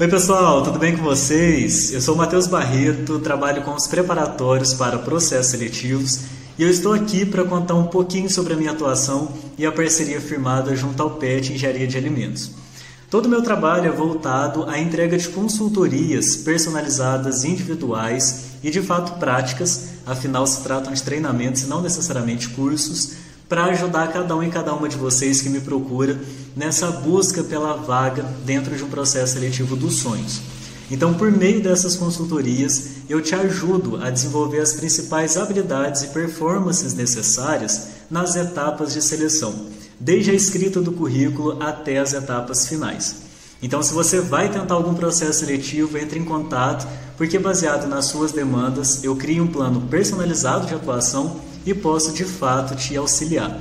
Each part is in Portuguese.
Oi, pessoal, tudo bem com vocês? Eu sou o Matheus Barreto, trabalho com os preparatórios para processos seletivos e eu estou aqui para contar um pouquinho sobre a minha atuação e a parceria firmada junto ao PET Engenharia de Alimentos. Todo o meu trabalho é voltado à entrega de consultorias personalizadas, individuais e de fato práticas, afinal se tratam de treinamentos e não necessariamente cursos para ajudar cada um e cada uma de vocês que me procura nessa busca pela vaga dentro de um processo seletivo dos sonhos. Então, por meio dessas consultorias, eu te ajudo a desenvolver as principais habilidades e performances necessárias nas etapas de seleção, desde a escrita do currículo até as etapas finais. Então, se você vai tentar algum processo seletivo, entre em contato, porque baseado nas suas demandas, eu crio um plano personalizado de atuação e posso de fato te auxiliar.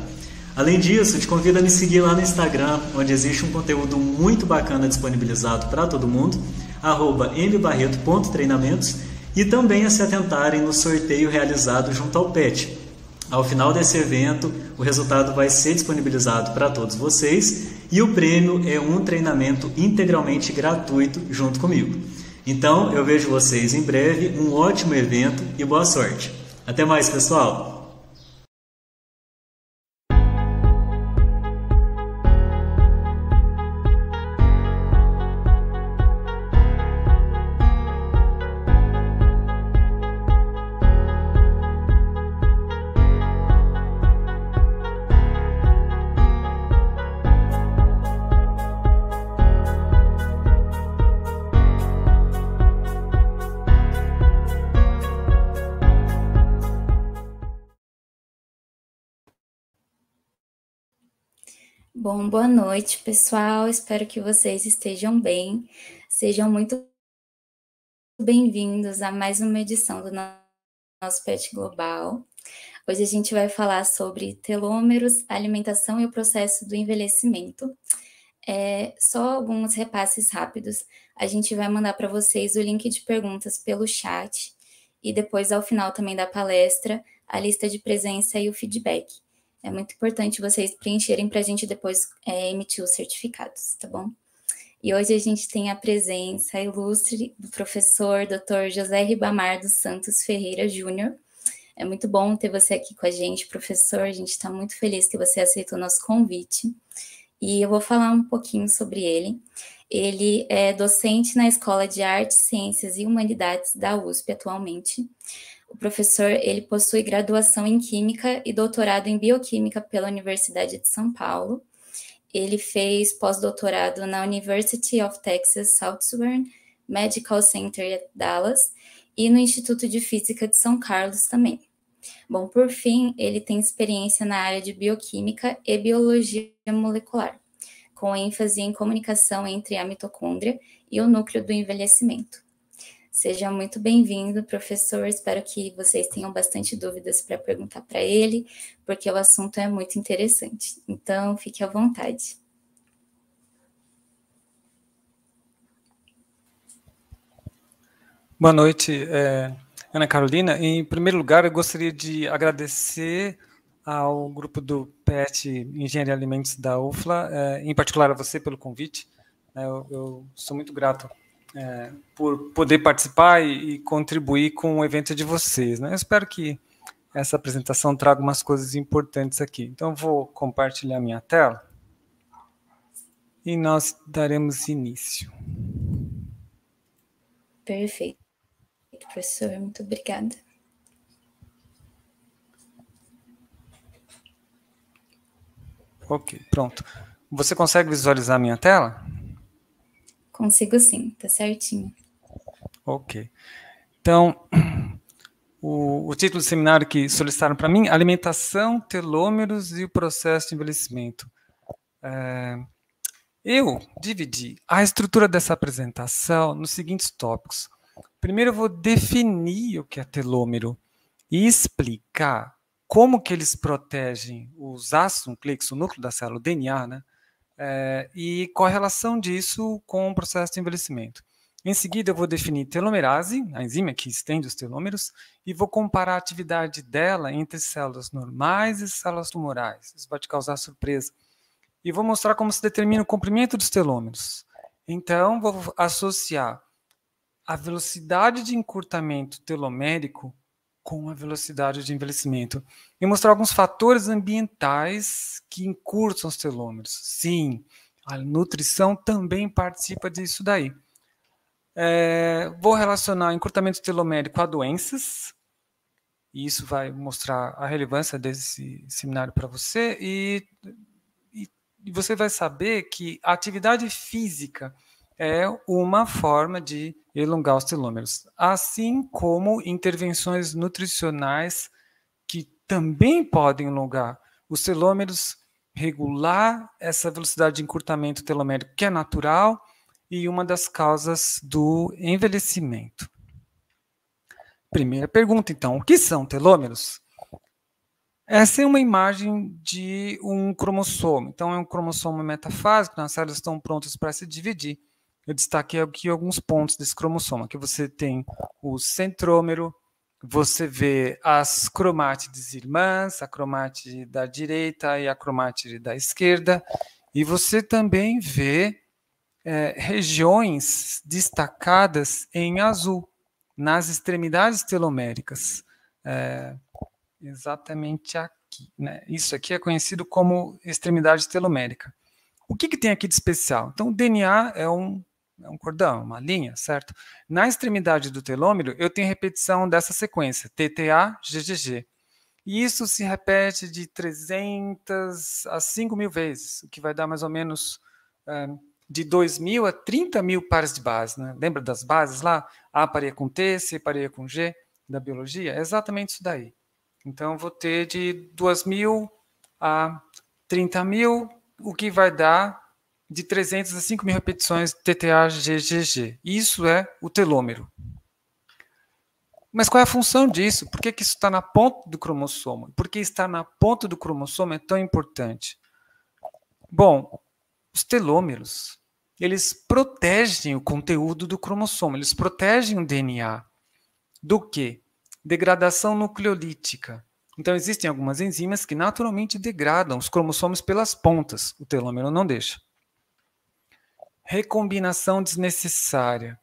Além disso, te convido a me seguir lá no Instagram, onde existe um conteúdo muito bacana disponibilizado para todo mundo, mbarreto.treinamentos, e também a se atentarem no sorteio realizado junto ao PET. Ao final desse evento, o resultado vai ser disponibilizado para todos vocês e o prêmio é um treinamento integralmente gratuito junto comigo. Então, eu vejo vocês em breve, um ótimo evento e boa sorte. Até mais, pessoal! Bom, boa noite, pessoal. Espero que vocês estejam bem. Sejam muito bem-vindos a mais uma edição do nosso PET Global. Hoje a gente vai falar sobre telômeros, alimentação e o processo do envelhecimento. É, só alguns repasses rápidos. A gente vai mandar para vocês o link de perguntas pelo chat e depois, ao final também da palestra, a lista de presença e o feedback. É muito importante vocês preencherem para a gente depois é, emitir os certificados, tá bom? E hoje a gente tem a presença ilustre do professor Dr. José Ribamar dos Santos Ferreira Júnior. É muito bom ter você aqui com a gente, professor. A gente está muito feliz que você aceitou o nosso convite. E eu vou falar um pouquinho sobre ele. Ele é docente na Escola de Artes, Ciências e Humanidades da USP atualmente. O professor ele possui graduação em Química e doutorado em Bioquímica pela Universidade de São Paulo. Ele fez pós-doutorado na University of Texas Southern Medical Center at Dallas e no Instituto de Física de São Carlos também. Bom, por fim, ele tem experiência na área de bioquímica e biologia molecular, com ênfase em comunicação entre a mitocôndria e o núcleo do envelhecimento. Seja muito bem-vindo, professor. Espero que vocês tenham bastante dúvidas para perguntar para ele, porque o assunto é muito interessante. Então, fique à vontade. Boa noite, é, Ana Carolina. Em primeiro lugar, eu gostaria de agradecer ao grupo do PET Engenharia Alimentos da UFLA, é, em particular a você pelo convite. É, eu sou muito grato é, por poder participar e, e, contribuir com o evento de vocês. Né? Eu espero que essa apresentação traga umas coisas importantes aqui. Então, vou compartilhar minha tela e nós daremos início. Perfeito, professor. Muito obrigada. Ok, pronto. Você consegue visualizar a minha tela? Consigo sim, tá certinho. Ok. Então, o, o título do seminário que solicitaram para mim, Alimentação, Telômeros e o Processo de Envelhecimento. É, eu dividi a estrutura dessa apresentação nos seguintes tópicos. Primeiro, eu vou definir o que é telômero e explicar como que eles protegem os ácidos nucleicos, o núcleo da célula, o DNA, né? é, e correlação disso com o processo de envelhecimento. Em seguida, eu vou definir telomerase, a enzima que estende os telômeros, e vou comparar a atividade dela entre células normais e células tumorais. Isso vai te causar surpresa. E vou mostrar como se determina o comprimento dos telômeros. Então, vou associar a velocidade de encurtamento telomérico com a velocidade de envelhecimento e mostrar alguns fatores ambientais que encurtam os telômeros. Sim, a nutrição também participa disso daí. É, vou relacionar encurtamento telomérico a doenças, e isso vai mostrar a relevância desse seminário para você, e, e, e você vai saber que a atividade física é uma forma de elongar os telômeros, assim como intervenções nutricionais que também podem alongar os telômeros, regular essa velocidade de encurtamento telomérico que é natural e uma das causas do envelhecimento. Primeira pergunta, então, o que são telômeros? Essa é uma imagem de um cromossomo. Então, é um cromossomo metafásico, então as células estão prontas para se dividir eu destaquei aqui alguns pontos desse cromossoma, que você tem o centrômero, você vê as cromátides irmãs, a cromátide da direita e a cromátide da esquerda, e você também vê é, regiões destacadas em azul, nas extremidades teloméricas, é, exatamente aqui. Né? Isso aqui é conhecido como extremidade telomérica. O que, que tem aqui de especial? Então, o DNA é um é um cordão, uma linha, certo? Na extremidade do telômero, eu tenho repetição dessa sequência, TTA, GGG. E isso se repete de 300 a 5 mil vezes, o que vai dar mais ou menos eh, de 2 mil a 30 mil pares de bases. Né? Lembra das bases lá? A pareia com T, C pareia com G, da biologia? É exatamente isso daí. Então, vou ter de 2 mil a 30 mil, o que vai dar de 300 a 5 mil repetições TTA-GGG. Isso é o telômero. Mas qual é a função disso? Por que, que isso está na ponta do cromossomo? Por que estar na ponta do cromossomo é tão importante? Bom, os telômeros, eles protegem o conteúdo do cromossomo, eles protegem o DNA. Do que? Degradação nucleolítica. Então, existem algumas enzimas que naturalmente degradam os cromossomos pelas pontas. O telômero não deixa recombinação desnecessária.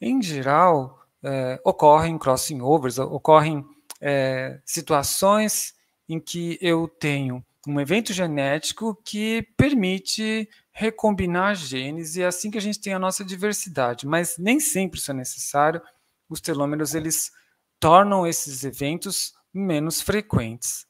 Em geral, é, ocorrem crossing overs, ocorrem é, situações em que eu tenho um evento genético que permite recombinar genes e é assim que a gente tem a nossa diversidade, mas nem sempre isso é necessário. Os telômeros eles tornam esses eventos menos frequentes.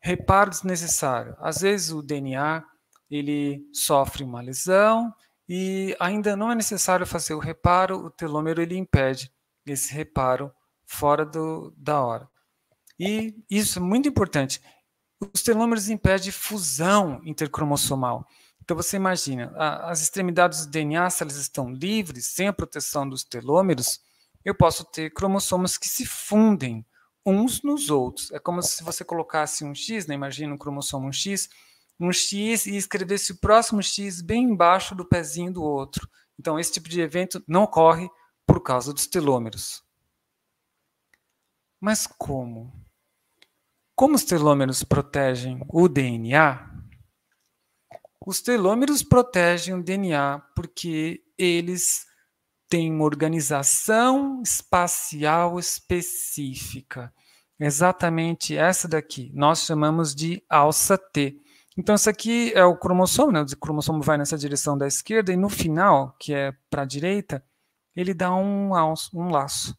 Reparo desnecessário. Às vezes o DNA ele sofre uma lesão e ainda não é necessário fazer o reparo, o telômero ele impede esse reparo fora do, da hora. E isso é muito importante. Os telômeros impedem fusão intercromossomal. Então você imagina, a, as extremidades do DNA, se elas estão livres, sem a proteção dos telômeros, eu posso ter cromossomos que se fundem uns nos outros. É como se você colocasse um X, né? imagina um cromossomo X, um X e escrevesse o próximo X bem embaixo do pezinho do outro. Então, esse tipo de evento não ocorre por causa dos telômeros. Mas como? Como os telômeros protegem o DNA? Os telômeros protegem o DNA porque eles têm uma organização espacial específica. Exatamente essa daqui. Nós chamamos de alça T. Então, isso aqui é o cromossomo, né? O cromossomo vai nessa direção da esquerda e no final, que é para a direita, ele dá um, alço, um laço.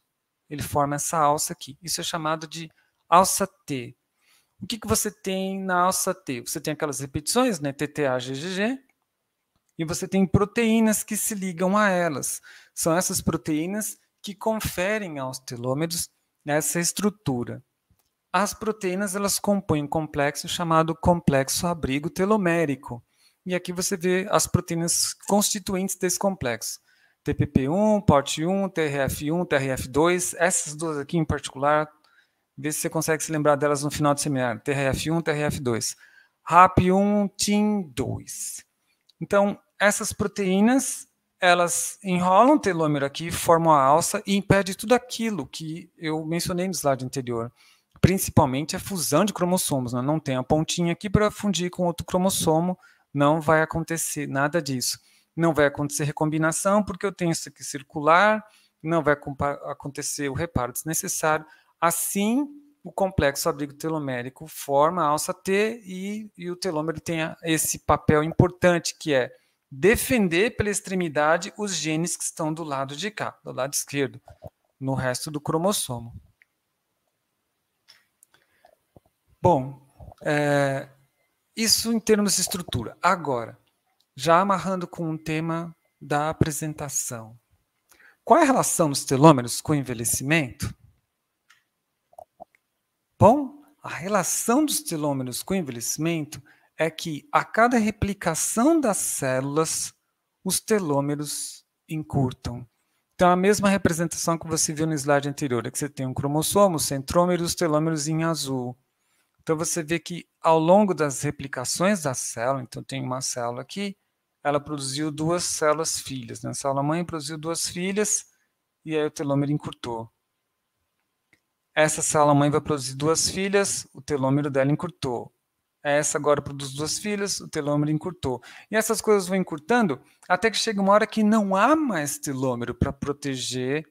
Ele forma essa alça aqui. Isso é chamado de alça T. O que, que você tem na alça T? Você tem aquelas repetições, né? TTA, GGG, e você tem proteínas que se ligam a elas. São essas proteínas que conferem aos telômeros essa estrutura. As proteínas elas compõem um complexo chamado complexo abrigo telomérico. E aqui você vê as proteínas constituintes desse complexo. TPP1, PORT1, TRF1, TRF2, essas duas aqui em particular, vê se você consegue se lembrar delas no final do seminário, TRF1, TRF2. RAP1, TIM2. Então, essas proteínas, elas enrolam o telômero aqui, formam a alça e impede tudo aquilo que eu mencionei no slide anterior, principalmente a fusão de cromossomos. Né? Não tem a pontinha aqui para fundir com outro cromossomo, não vai acontecer nada disso. Não vai acontecer recombinação, porque eu tenho isso aqui circular, não vai acontecer o reparo desnecessário. Assim, o complexo abrigo telomérico forma a alça T e, e o telômero tem esse papel importante que é defender pela extremidade os genes que estão do lado de cá, do lado esquerdo, no resto do cromossomo. Bom, é, isso em termos de estrutura. Agora, já amarrando com o tema da apresentação. Qual é a relação dos telômeros com o envelhecimento? Bom, a relação dos telômeros com o envelhecimento é que a cada replicação das células, os telômeros encurtam. Então, a mesma representação que você viu no slide anterior, é que você tem um cromossomo, centrômero e os telômeros em azul. Então você vê que ao longo das replicações da célula, então tem uma célula aqui, ela produziu duas células filhas, né? a célula mãe produziu duas filhas e aí o telômero encurtou. Essa célula mãe vai produzir duas filhas, o telômero dela encurtou. Essa agora produz duas filhas, o telômero encurtou. E essas coisas vão encurtando até que chega uma hora que não há mais telômero para proteger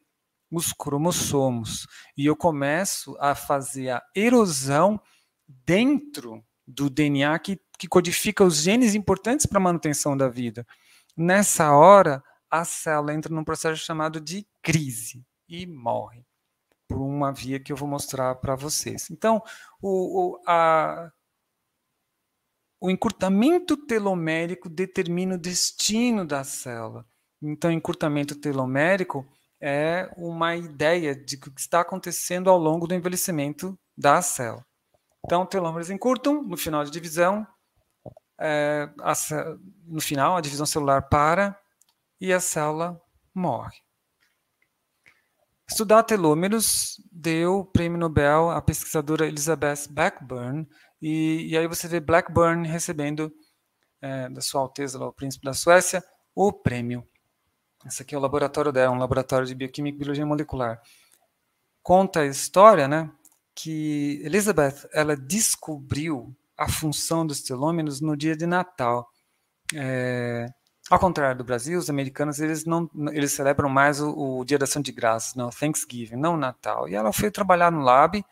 os cromossomos. E eu começo a fazer a erosão dentro do DNA que, que codifica os genes importantes para a manutenção da vida. Nessa hora, a célula entra num processo chamado de crise e morre por uma via que eu vou mostrar para vocês. Então, o, o, a, o encurtamento telomérico determina o destino da célula. Então, encurtamento telomérico é uma ideia de o que está acontecendo ao longo do envelhecimento da célula. Então, telômeros encurtam, no final de divisão, é, a, no final, a divisão celular para e a célula morre. Estudar telômeros deu o prêmio Nobel à pesquisadora Elizabeth Blackburn, e, e aí você vê Blackburn recebendo, é, da sua alteza, lá, o príncipe da Suécia, o prêmio. Esse aqui é o laboratório dela, um laboratório de bioquímica e biologia molecular. Conta a história, né? que Elizabeth ela descobriu a função dos telômeros no dia de Natal. É, ao contrário do Brasil, os americanos eles não eles celebram mais o, o Dia da Ação de Graças, não né, Thanksgiving, não Natal. E ela foi trabalhar no lab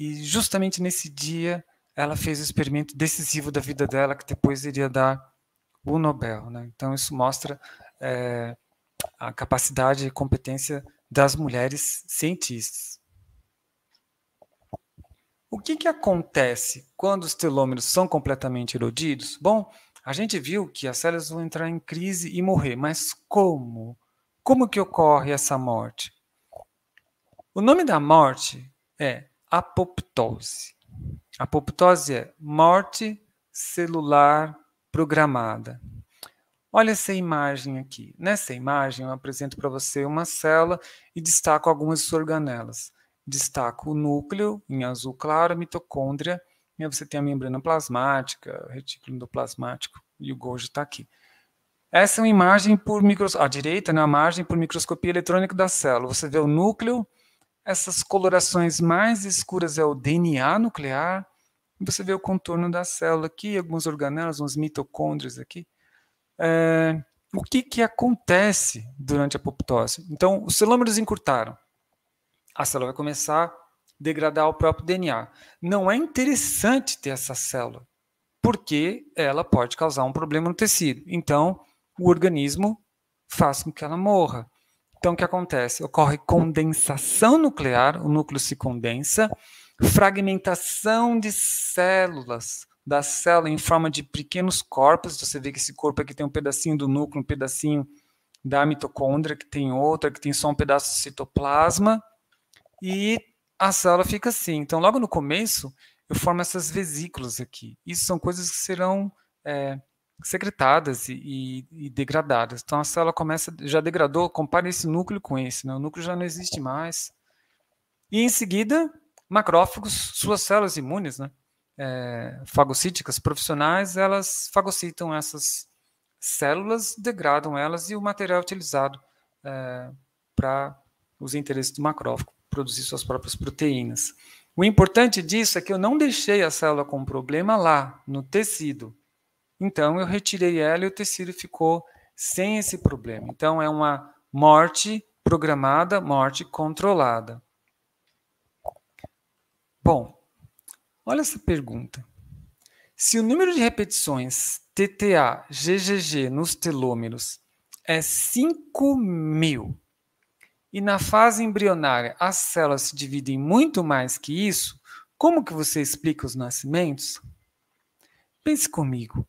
e justamente nesse dia ela fez o experimento decisivo da vida dela que depois iria dar o Nobel. Né? Então isso mostra é, a capacidade e competência das mulheres cientistas. O que, que acontece quando os telômeros são completamente erodidos? Bom, a gente viu que as células vão entrar em crise e morrer, mas como? Como que ocorre essa morte? O nome da morte é apoptose. Apoptose é morte celular programada. Olha essa imagem aqui. Nessa imagem, eu apresento para você uma célula e destaco algumas organelas destaco o núcleo, em azul claro, a mitocôndria, e aí você tem a membrana plasmática, o retículo endoplasmático, e o Golgi está aqui. Essa é uma imagem por microscopia, à direita, na né, margem por microscopia eletrônica da célula. Você vê o núcleo, essas colorações mais escuras é o DNA nuclear, e você vê o contorno da célula aqui, algumas organelas, uns mitocôndrias aqui. É, o que, que acontece durante a apoptose? Então, os telômeros encurtaram a célula vai começar a degradar o próprio DNA. Não é interessante ter essa célula, porque ela pode causar um problema no tecido. Então, o organismo faz com que ela morra. Então, o que acontece? Ocorre condensação nuclear, o núcleo se condensa, fragmentação de células, da célula em forma de pequenos corpos. Você vê que esse corpo aqui tem um pedacinho do núcleo, um pedacinho da mitocôndria, que tem outra, que tem só um pedaço de citoplasma. E a célula fica assim. Então, logo no começo, eu formo essas vesículas aqui. Isso são coisas que serão é, secretadas e, e, e, degradadas. Então, a célula começa, já degradou, compara esse núcleo com esse. Né? O núcleo já não existe mais. E, em seguida, macrófagos, suas células imunes, né? É, fagocíticas profissionais, elas fagocitam essas células, degradam elas e o material é utilizado é, para os interesses do macrófago produzir suas próprias proteínas. O importante disso é que eu não deixei a célula com problema lá, no tecido. Então, eu retirei ela e o tecido ficou sem esse problema. Então, é uma morte programada, morte controlada. Bom, olha essa pergunta. Se o número de repetições TTA, GGG nos telômeros é 5 mil, e na fase embrionária as células se dividem muito mais que isso, como que você explica os nascimentos? Pense comigo.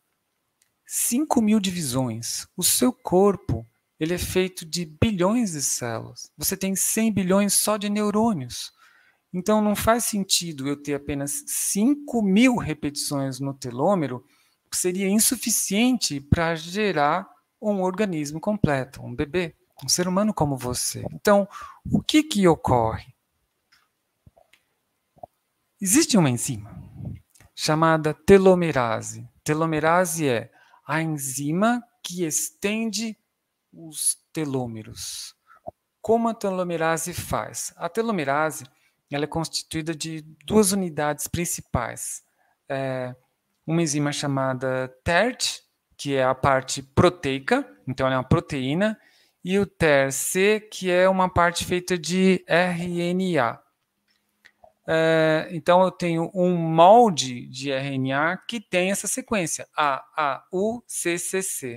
5 mil divisões. O seu corpo ele é feito de bilhões de células. Você tem 100 bilhões só de neurônios. Então não faz sentido eu ter apenas 5 mil repetições no telômero, seria insuficiente para gerar um organismo completo, um bebê um ser humano como você. Então, o que que ocorre? Existe uma enzima chamada telomerase. Telomerase é a enzima que estende os telômeros. Como a telomerase faz? A telomerase ela é constituída de duas unidades principais. É uma enzima chamada TERT, que é a parte proteica, então ela é uma proteína, e o TER-C, que é uma parte feita de RNA. É, então, eu tenho um molde de RNA que tem essa sequência, AAUCCC.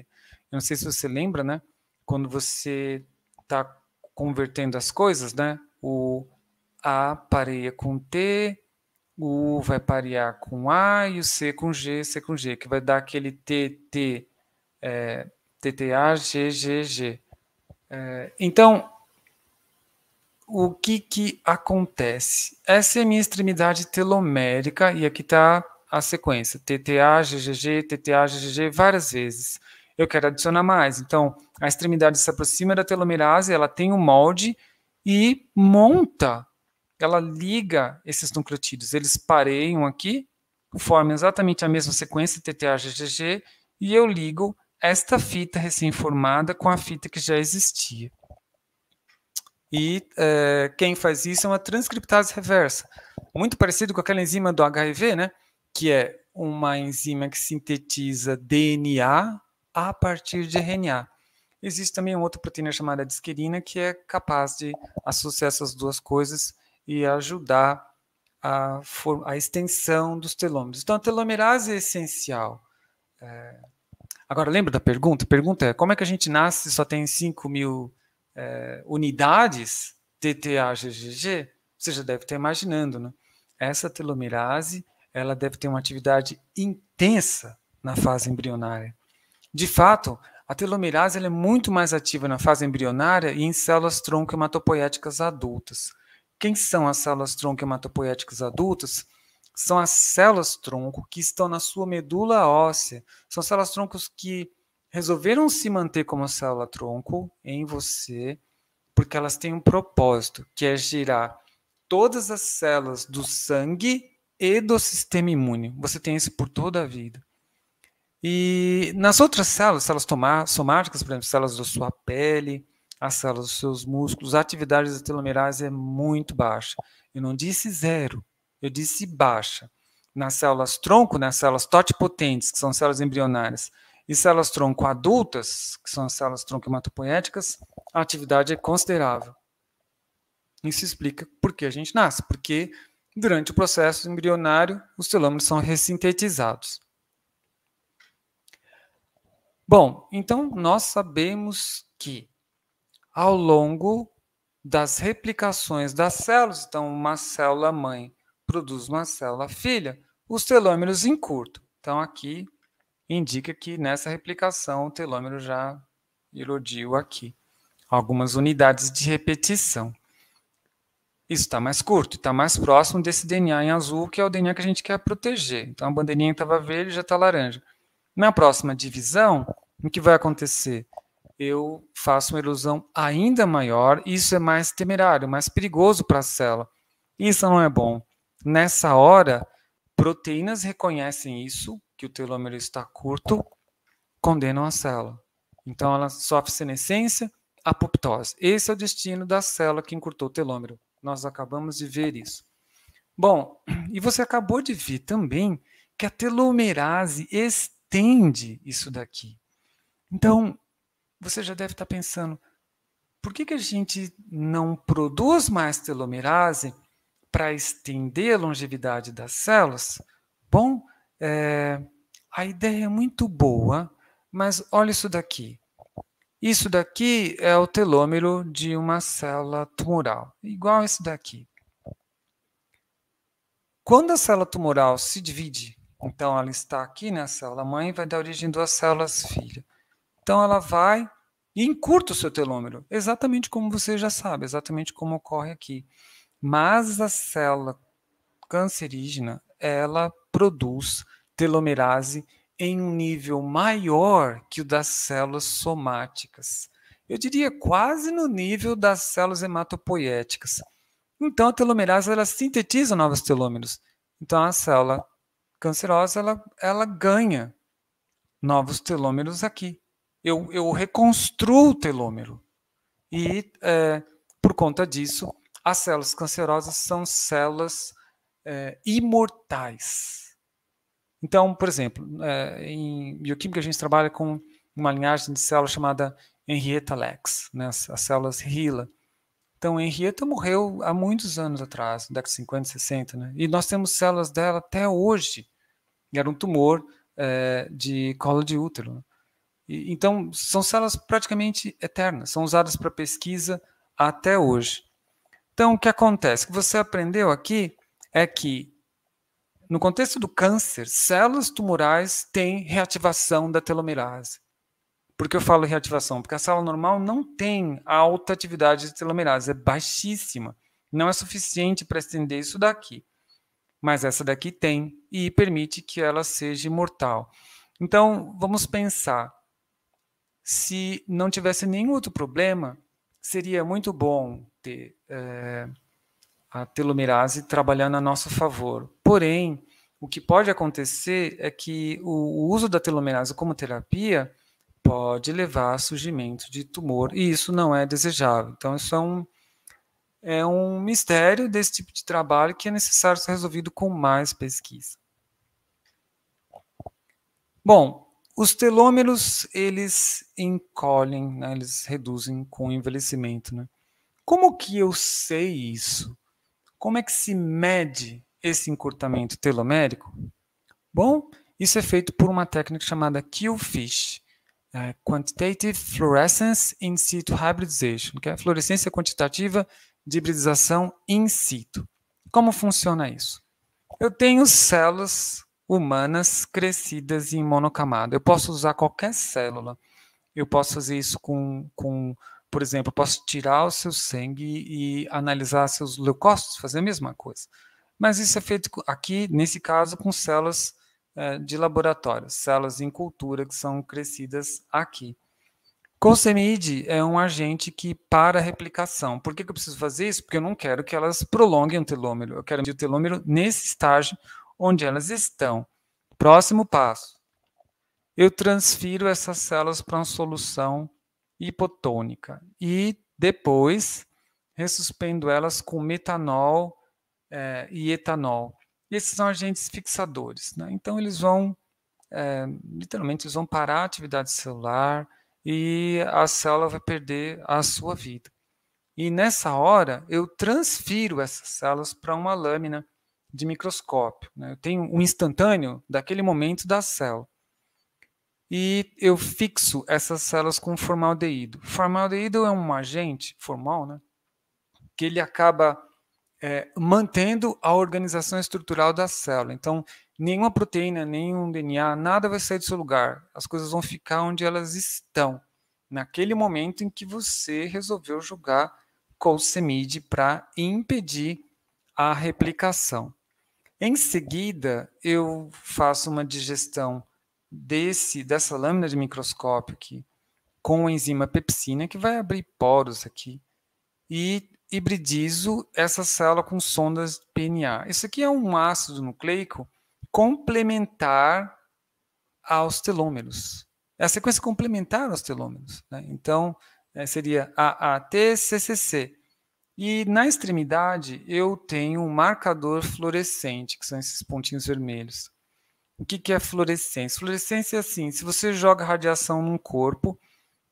Eu não sei se você lembra, né? Quando você está convertendo as coisas, né? O A pareia com T, o vai parear com A e o C com G, C com G, que vai dar aquele TT, é, TTA, GGG. É, então, o que, que acontece? Essa é a minha extremidade telomérica, e aqui está a sequência: TTA, GGG, TTA, GGG, várias vezes. Eu quero adicionar mais. Então, a extremidade se aproxima da telomerase, ela tem um molde e monta, ela liga esses nucleotídeos. Eles pareiam aqui, formam exatamente a mesma sequência, TTA, GGG, e eu ligo esta fita recém-formada com a fita que já existia. E é, quem faz isso é uma transcriptase reversa, muito parecido com aquela enzima do HIV, né? que é uma enzima que sintetiza DNA a partir de RNA. Existe também uma outra proteína chamada disquerina que é capaz de associar essas duas coisas e ajudar a, a extensão dos telômeros. Então, a telomerase é essencial. É, Agora, lembra da pergunta? A pergunta é: como é que a gente nasce e só tem 5 mil é, unidades TTA-GGG? Você já deve estar imaginando, né? Essa telomerase ela deve ter uma atividade intensa na fase embrionária. De fato, a telomerase é muito mais ativa na fase embrionária e em células tronco hematopoéticas adultas. Quem são as células tronco hematopoéticas adultas? são as células-tronco que estão na sua medula óssea. São células-troncos que resolveram se manter como célula-tronco em você, porque elas têm um propósito, que é girar todas as células do sangue e do sistema imune. Você tem isso por toda a vida. E nas outras células, células somáticas, por exemplo, células da sua pele, as células dos seus músculos, a atividade das telomerase é muito baixa. Eu não disse zero, eu disse baixa. Nas células tronco, nas células totipotentes, que são células embrionárias, e células tronco adultas, que são as células tronco hematopoéticas, a atividade é considerável. Isso explica por que a gente nasce, porque durante o processo embrionário os telômeros são ressintetizados. Bom, então nós sabemos que ao longo das replicações das células, então uma célula mãe produz uma célula filha, os telômeros encurtam. Então, aqui indica que nessa replicação o telômero já erodiu aqui algumas unidades de repetição. Isso está mais curto, está mais próximo desse DNA em azul, que é o DNA que a gente quer proteger. Então, a bandeirinha estava verde já está laranja. Na próxima divisão, o que vai acontecer? Eu faço uma erosão ainda maior, isso é mais temerário, mais perigoso para a célula. Isso não é bom. Nessa hora, proteínas reconhecem isso, que o telômero está curto, condenam a célula. Então ela sofre senescência, apoptose. Esse é o destino da célula que encurtou o telômero. Nós acabamos de ver isso. Bom, e você acabou de ver também que a telomerase estende isso daqui. Então, você já deve estar pensando, por que, que a gente não produz mais telomerase para estender a longevidade das células? Bom, é, a ideia é muito boa, mas olha isso daqui. Isso daqui é o telômero de uma célula tumoral, igual isso daqui. Quando a célula tumoral se divide, então ela está aqui na né, célula mãe, vai dar origem a duas células filha. Então ela vai e encurta o seu telômero, exatamente como você já sabe, exatamente como ocorre aqui. Mas a célula cancerígena, ela produz telomerase em um nível maior que o das células somáticas. Eu diria quase no nível das células hematopoéticas. Então a telomerase ela sintetiza novos telômeros. Então a célula cancerosa ela, ela ganha novos telômeros aqui. Eu, eu reconstruo o telômero. E é, por conta disso, as células cancerosas são células é, imortais. Então, por exemplo, é, em bioquímica a gente trabalha com uma linhagem de células chamada Henrietta Lex, né, as, as células Hila. Então, Henrietta morreu há muitos anos atrás, na década de 50, 60, né? e nós temos células dela até hoje. E era um tumor é, de colo de útero. Né? E, então, são células praticamente eternas, são usadas para pesquisa até hoje. Então, o que acontece? O que você aprendeu aqui é que, no contexto do câncer, células tumorais têm reativação da telomerase. Por que eu falo reativação? Porque a célula normal não tem alta atividade de telomerase, é baixíssima. Não é suficiente para estender isso daqui. Mas essa daqui tem e permite que ela seja imortal. Então, vamos pensar. Se não tivesse nenhum outro problema, seria muito bom ter é, a telomerase trabalhando a nosso favor. Porém, o que pode acontecer é que o, uso da telomerase como terapia pode levar a surgimento de tumor, e isso não é desejável. Então, isso é um, é um mistério desse tipo de trabalho que é necessário ser resolvido com mais pesquisa. Bom, os telômeros, eles encolhem, né, eles reduzem com o envelhecimento, né? Como que eu sei isso? Como é que se mede esse encurtamento telomérico? Bom, isso é feito por uma técnica chamada QFISH, é, Quantitative Fluorescence In Situ Hybridization, que é a fluorescência quantitativa de hibridização in situ. Como funciona isso? Eu tenho células humanas crescidas em monocamada. Eu posso usar qualquer célula. Eu posso fazer isso com, com por exemplo, posso tirar o seu sangue e analisar seus leucócitos, fazer a mesma coisa. Mas isso é feito aqui, nesse caso, com células eh, de laboratório, células em cultura que são crescidas aqui. colcemide é um agente que para a replicação. Por que, que eu preciso fazer isso? Porque eu não quero que elas prolonguem o telômero. Eu quero medir o telômero nesse estágio onde elas estão. Próximo passo. Eu transfiro essas células para uma solução hipotônica. E depois ressuspendo elas com metanol é, e etanol. Esses são agentes fixadores. Né? Então, eles vão, é, literalmente, eles vão parar a atividade celular e a célula vai perder a sua vida. E nessa hora, eu transfiro essas células para uma lâmina de microscópio. Né? Eu tenho um instantâneo daquele momento da célula e eu fixo essas células com formaldeído. Formaldeído é um agente formal, né? Que ele acaba é, mantendo a organização estrutural da célula. Então, nenhuma proteína, nenhum DNA, nada vai sair do seu lugar. As coisas vão ficar onde elas estão, naquele momento em que você resolveu jogar colcemide para impedir a replicação. Em seguida, eu faço uma digestão desse dessa lâmina de microscópio aqui com a enzima pepsina que vai abrir poros aqui e hibridizo essa célula com sondas PNA. Isso aqui é um ácido nucleico complementar aos telômeros. É a sequência complementar aos telômeros. Né? Então, é, seria AATCCC. E na extremidade, eu tenho um marcador fluorescente, que são esses pontinhos vermelhos. O que, que é fluorescência? Fluorescência é assim: se você joga radiação num corpo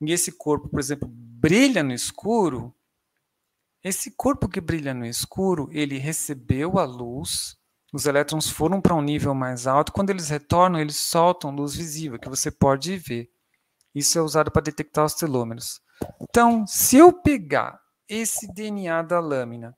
e esse corpo, por exemplo, brilha no escuro, esse corpo que brilha no escuro, ele recebeu a luz, os elétrons foram para um nível mais alto, quando eles retornam, eles soltam luz visível, que você pode ver. Isso é usado para detectar os telômeros. Então, se eu pegar esse DNA da lâmina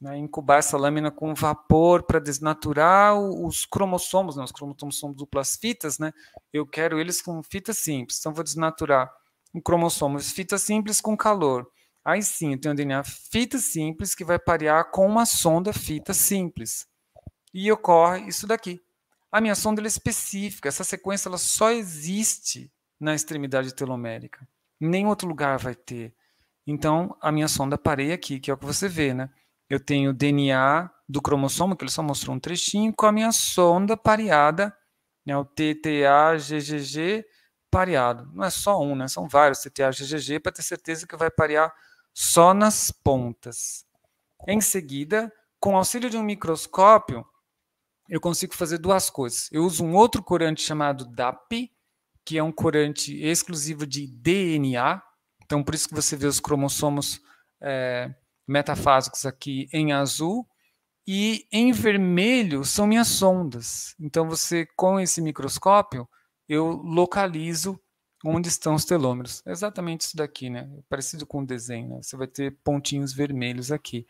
né, incubar essa lâmina com vapor para desnaturar os cromossomos, né, os cromossomos são duplas fitas, né, eu quero eles com fita simples, então vou desnaturar um cromossomo fita simples com calor. Aí sim, eu tenho um DNA fita simples que vai parear com uma sonda fita simples. E ocorre isso daqui. A minha sonda é específica, essa sequência ela só existe na extremidade telomérica. Nenhum outro lugar vai ter. Então, a minha sonda pareia aqui, que é o que você vê, né? Eu tenho o DNA do cromossomo, que ele só mostrou um trechinho, com a minha sonda pareada, né, o TTA-GGG pareado. Não é só um, né, são vários TTA-GGG, para ter certeza que vai parear só nas pontas. Em seguida, com o auxílio de um microscópio, eu consigo fazer duas coisas. Eu uso um outro corante chamado DAP, que é um corante exclusivo de DNA, então por isso que você vê os cromossomos é, metafásicos aqui em azul e em vermelho são minhas sondas. Então você com esse microscópio eu localizo onde estão os telômeros. É exatamente isso daqui, né? É parecido com o desenho, né? Você vai ter pontinhos vermelhos aqui.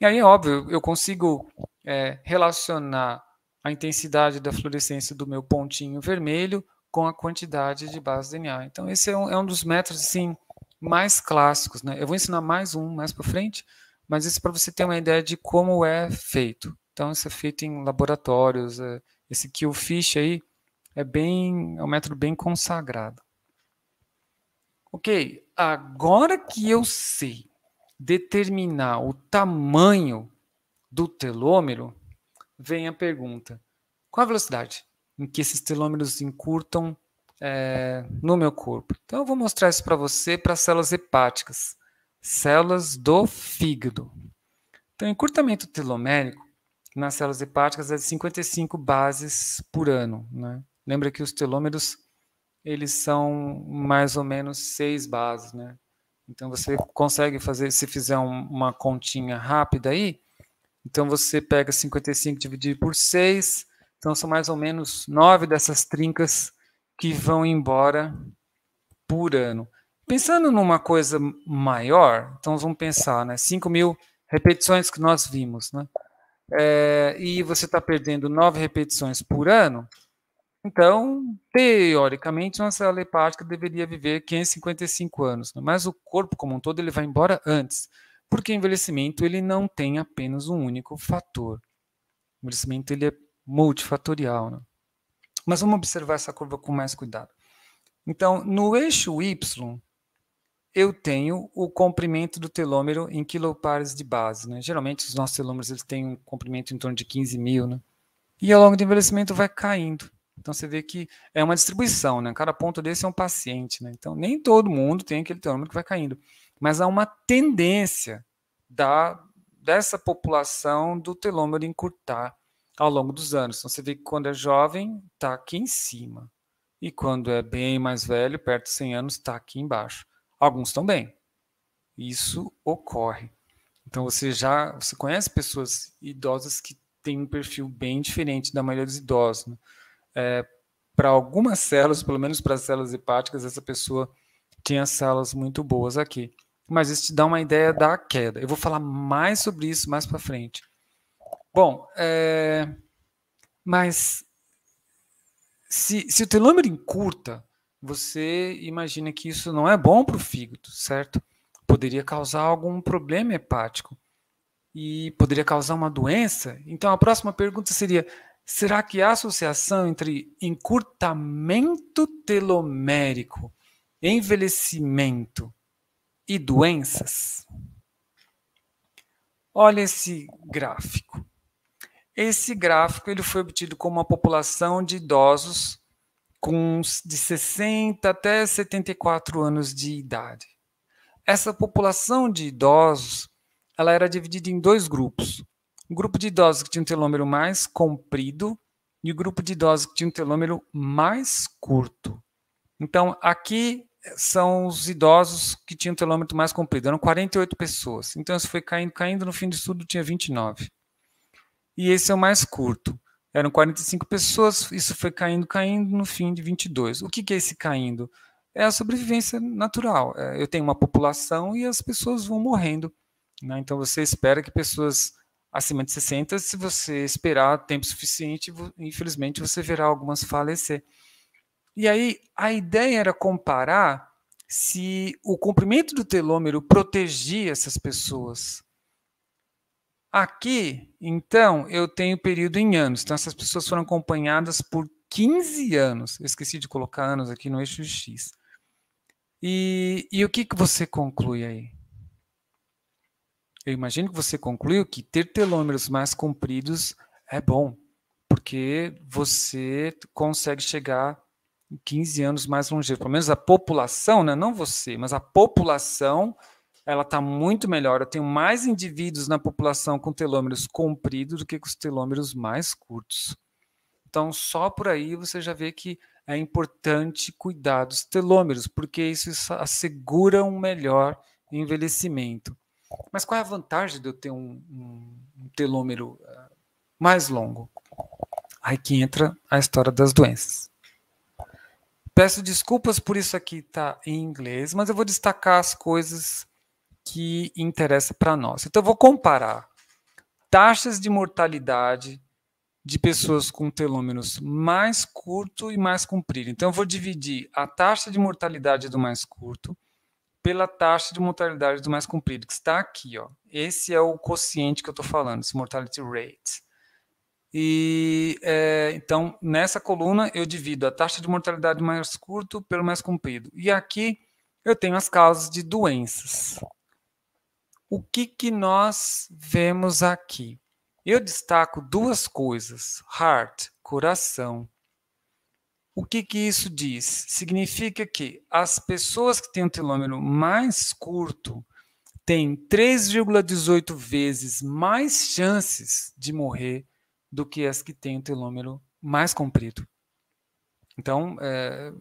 E aí, óbvio, eu consigo é, relacionar a intensidade da fluorescência do meu pontinho vermelho com a quantidade de base de DNA. Então, esse é um, é um dos métodos, assim, mais clássicos. Né? Eu vou ensinar mais um mais para frente, mas isso é para você ter uma ideia de como é feito. Então, isso é feito em laboratórios. É, esse Killfish aí é bem é um método bem consagrado. Ok, agora que eu sei determinar o tamanho do telômero, vem a pergunta: qual a velocidade em que esses telômeros encurtam é, no meu corpo. Então, eu vou mostrar isso para você para células hepáticas, células do fígado. Então, encurtamento telomérico nas células hepáticas é de 55 bases por ano. Né? Lembra que os telômeros eles são mais ou menos seis bases, né? Então você consegue fazer, se fizer um, uma continha rápida aí, então você pega 55 dividido por 6, então são mais ou menos nove dessas trincas que vão embora por ano. Pensando numa coisa maior, então vamos pensar, né? 5 mil repetições que nós vimos, né? É, e você está perdendo nove repetições por ano, então, teoricamente, uma célula hepática deveria viver 555 anos, né? mas o corpo como um todo ele vai embora antes, porque envelhecimento ele não tem apenas um único fator. O envelhecimento ele é multifatorial. Né? Mas vamos observar essa curva com mais cuidado. Então, no eixo Y, eu tenho o comprimento do telômero em quilopares de base. Né? Geralmente, os nossos telômeros eles têm um comprimento em torno de 15 mil. Né? E ao longo do envelhecimento vai caindo. Então, você vê que é uma distribuição. Né? Cada ponto desse é um paciente. Né? Então, nem todo mundo tem aquele telômero que vai caindo. Mas há uma tendência da, dessa população do telômero encurtar ao longo dos anos. Então você vê que quando é jovem, está aqui em cima. E quando é bem mais velho, perto de 100 anos, está aqui embaixo. Alguns estão bem. Isso ocorre. Então você já você conhece pessoas idosas que têm um perfil bem diferente da maioria dos idosos. Né? É, para algumas células, pelo menos para as células hepáticas, essa pessoa tinha células muito boas aqui. Mas isso te dá uma ideia da queda. Eu vou falar mais sobre isso mais para frente. Bom, é, mas se, se o telômero encurta, você imagina que isso não é bom para o fígado, certo? Poderia causar algum problema hepático e poderia causar uma doença. Então a próxima pergunta seria: será que há associação entre encurtamento telomérico, envelhecimento e doenças? Olha esse gráfico. Esse gráfico ele foi obtido com uma população de idosos com de 60 até 74 anos de idade. Essa população de idosos ela era dividida em dois grupos. O grupo de idosos que tinha um telômero mais comprido e o grupo de idosos que tinha um telômero mais curto. Então, aqui são os idosos que tinham um telômetro mais comprido, eram 48 pessoas. Então, isso foi caindo, caindo no fim do estudo tinha 29 e esse é o mais curto. Eram 45 pessoas, isso foi caindo, caindo, no fim de 22. O que, que é esse caindo? É a sobrevivência natural. É, eu tenho uma população e as pessoas vão morrendo. Né? Então você espera que pessoas acima de 60, se você esperar tempo suficiente, infelizmente você verá algumas falecer. E aí a ideia era comparar se o comprimento do telômero protegia essas pessoas Aqui, então, eu tenho período em anos. Então, essas pessoas foram acompanhadas por 15 anos. Eu esqueci de colocar anos aqui no eixo X. E, e o que, que você conclui aí? Eu imagino que você concluiu que ter telômeros mais compridos é bom, porque você consegue chegar 15 anos mais longe. Pelo menos a população, né? não você, mas a população ela está muito melhor. Eu tenho mais indivíduos na população com telômeros compridos do que com os telômeros mais curtos. Então, só por aí você já vê que é importante cuidar dos telômeros, porque isso assegura um melhor envelhecimento. Mas qual é a vantagem de eu ter um, um, um telômero eh, mais longo? Aí que entra a história das doenças. Peço desculpas por isso aqui estar tá em inglês, mas eu vou destacar as coisas que interessa para nós. Então, eu vou comparar taxas de mortalidade de pessoas com telômeros mais curto e mais comprido. Então, eu vou dividir a taxa de mortalidade do mais curto pela taxa de mortalidade do mais comprido, que está aqui. Ó. Esse é o quociente que eu estou falando, esse mortality rate. E é, então, nessa coluna, eu divido a taxa de mortalidade mais curto pelo mais comprido. E aqui eu tenho as causas de doenças. O que, que nós vemos aqui? Eu destaco duas coisas: heart, coração. O que, que isso diz? Significa que as pessoas que têm um telômero mais curto têm 3,18 vezes mais chances de morrer do que as que têm o um telômero mais comprido. Então, é,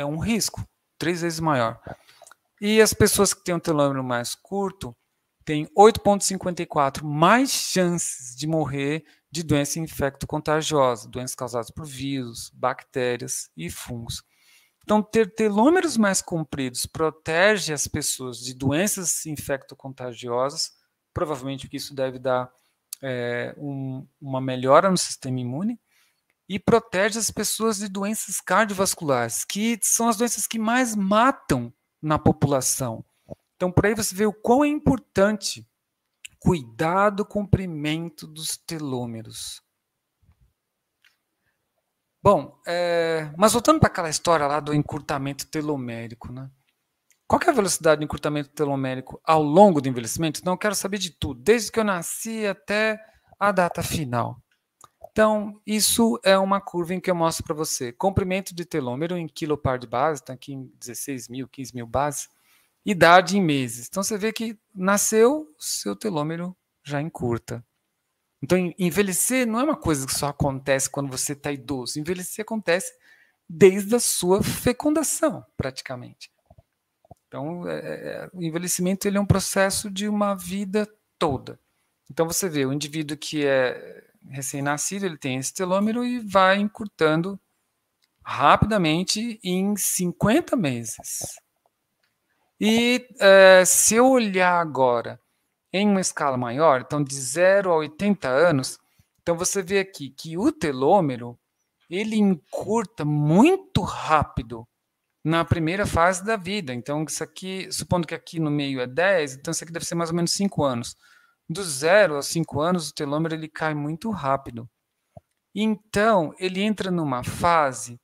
é um risco três vezes maior. E as pessoas que têm um telômero mais curto têm 8,54 mais chances de morrer de doença infecto-contagiosa, doenças causadas por vírus, bactérias e fungos. Então, ter telômeros mais compridos protege as pessoas de doenças infecto-contagiosas, provavelmente porque isso deve dar é, um, uma melhora no sistema imune, e protege as pessoas de doenças cardiovasculares, que são as doenças que mais matam na população. Então, por aí você vê o quão é importante cuidar do comprimento dos telômeros. Bom, é, mas voltando para aquela história lá do encurtamento telomérico, né? Qual é a velocidade do encurtamento telomérico ao longo do envelhecimento? Não quero saber de tudo, desde que eu nasci até a data final. Então, isso é uma curva em que eu mostro para você. Comprimento de telômero em quilopar de base, está aqui em 16 mil, 15 mil bases. Idade em meses. Então, você vê que nasceu, seu telômero já encurta. Então, envelhecer não é uma coisa que só acontece quando você está idoso. Envelhecer acontece desde a sua fecundação, praticamente. Então, é, é, é, o envelhecimento ele é um processo de uma vida toda. Então, você vê o indivíduo que é recém-nascido, ele tem esse telômero e vai encurtando rapidamente em 50 meses. E é, se eu olhar agora em uma escala maior, então de 0 a 80 anos, então você vê aqui que o telômero ele encurta muito rápido na primeira fase da vida. Então isso aqui, supondo que aqui no meio é 10, então isso aqui deve ser mais ou menos 5 anos do zero a cinco anos, o telômero ele cai muito rápido. Então, ele entra numa fase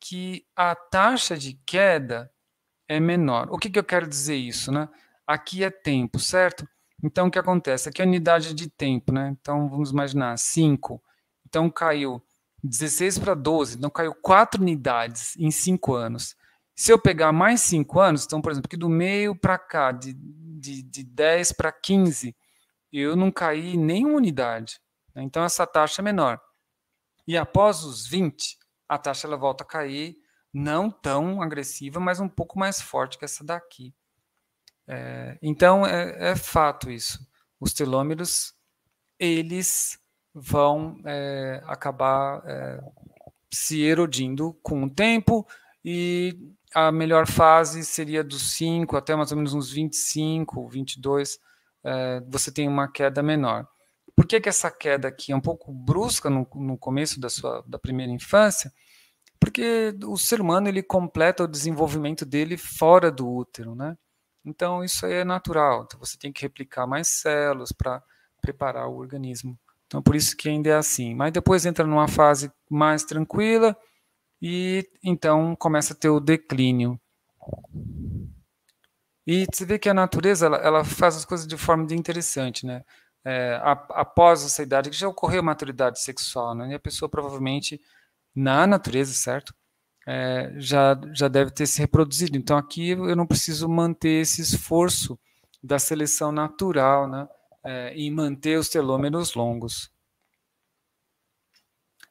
que a taxa de queda é menor. O que, que eu quero dizer isso, né? Aqui é tempo, certo? Então, o que acontece? Aqui é a unidade de tempo, né? Então, vamos imaginar, 5. Então, caiu 16 para 12. Então, caiu 4 unidades em 5 anos. Se eu pegar mais 5 anos, então, por exemplo, aqui do meio para cá, de, de, de 10 para 15, eu não caí em nenhuma unidade. Né? Então, essa taxa é menor. E após os 20, a taxa ela volta a cair, não tão agressiva, mas um pouco mais forte que essa daqui. É, então, é, é, fato isso. Os telômeros, eles vão é, acabar é, se erodindo com o tempo e a melhor fase seria dos 5 até mais ou menos uns 25, 22 é, você tem uma queda menor. Por que, que essa queda aqui é um pouco brusca no, no começo da sua da primeira infância? Porque o ser humano ele completa o desenvolvimento dele fora do útero, né? Então isso aí é natural. Então, você tem que replicar mais células para preparar o organismo. Então por isso que ainda é assim. Mas depois entra numa fase mais tranquila e então começa a ter o declínio. E você vê que a natureza ela, ela faz as coisas de forma de interessante, né? É, após essa idade que já ocorreu maturidade sexual, né? E a pessoa provavelmente na natureza, certo? É, já, já deve ter se reproduzido. Então aqui eu não preciso manter esse esforço da seleção natural, né? É, em manter os telômeros longos.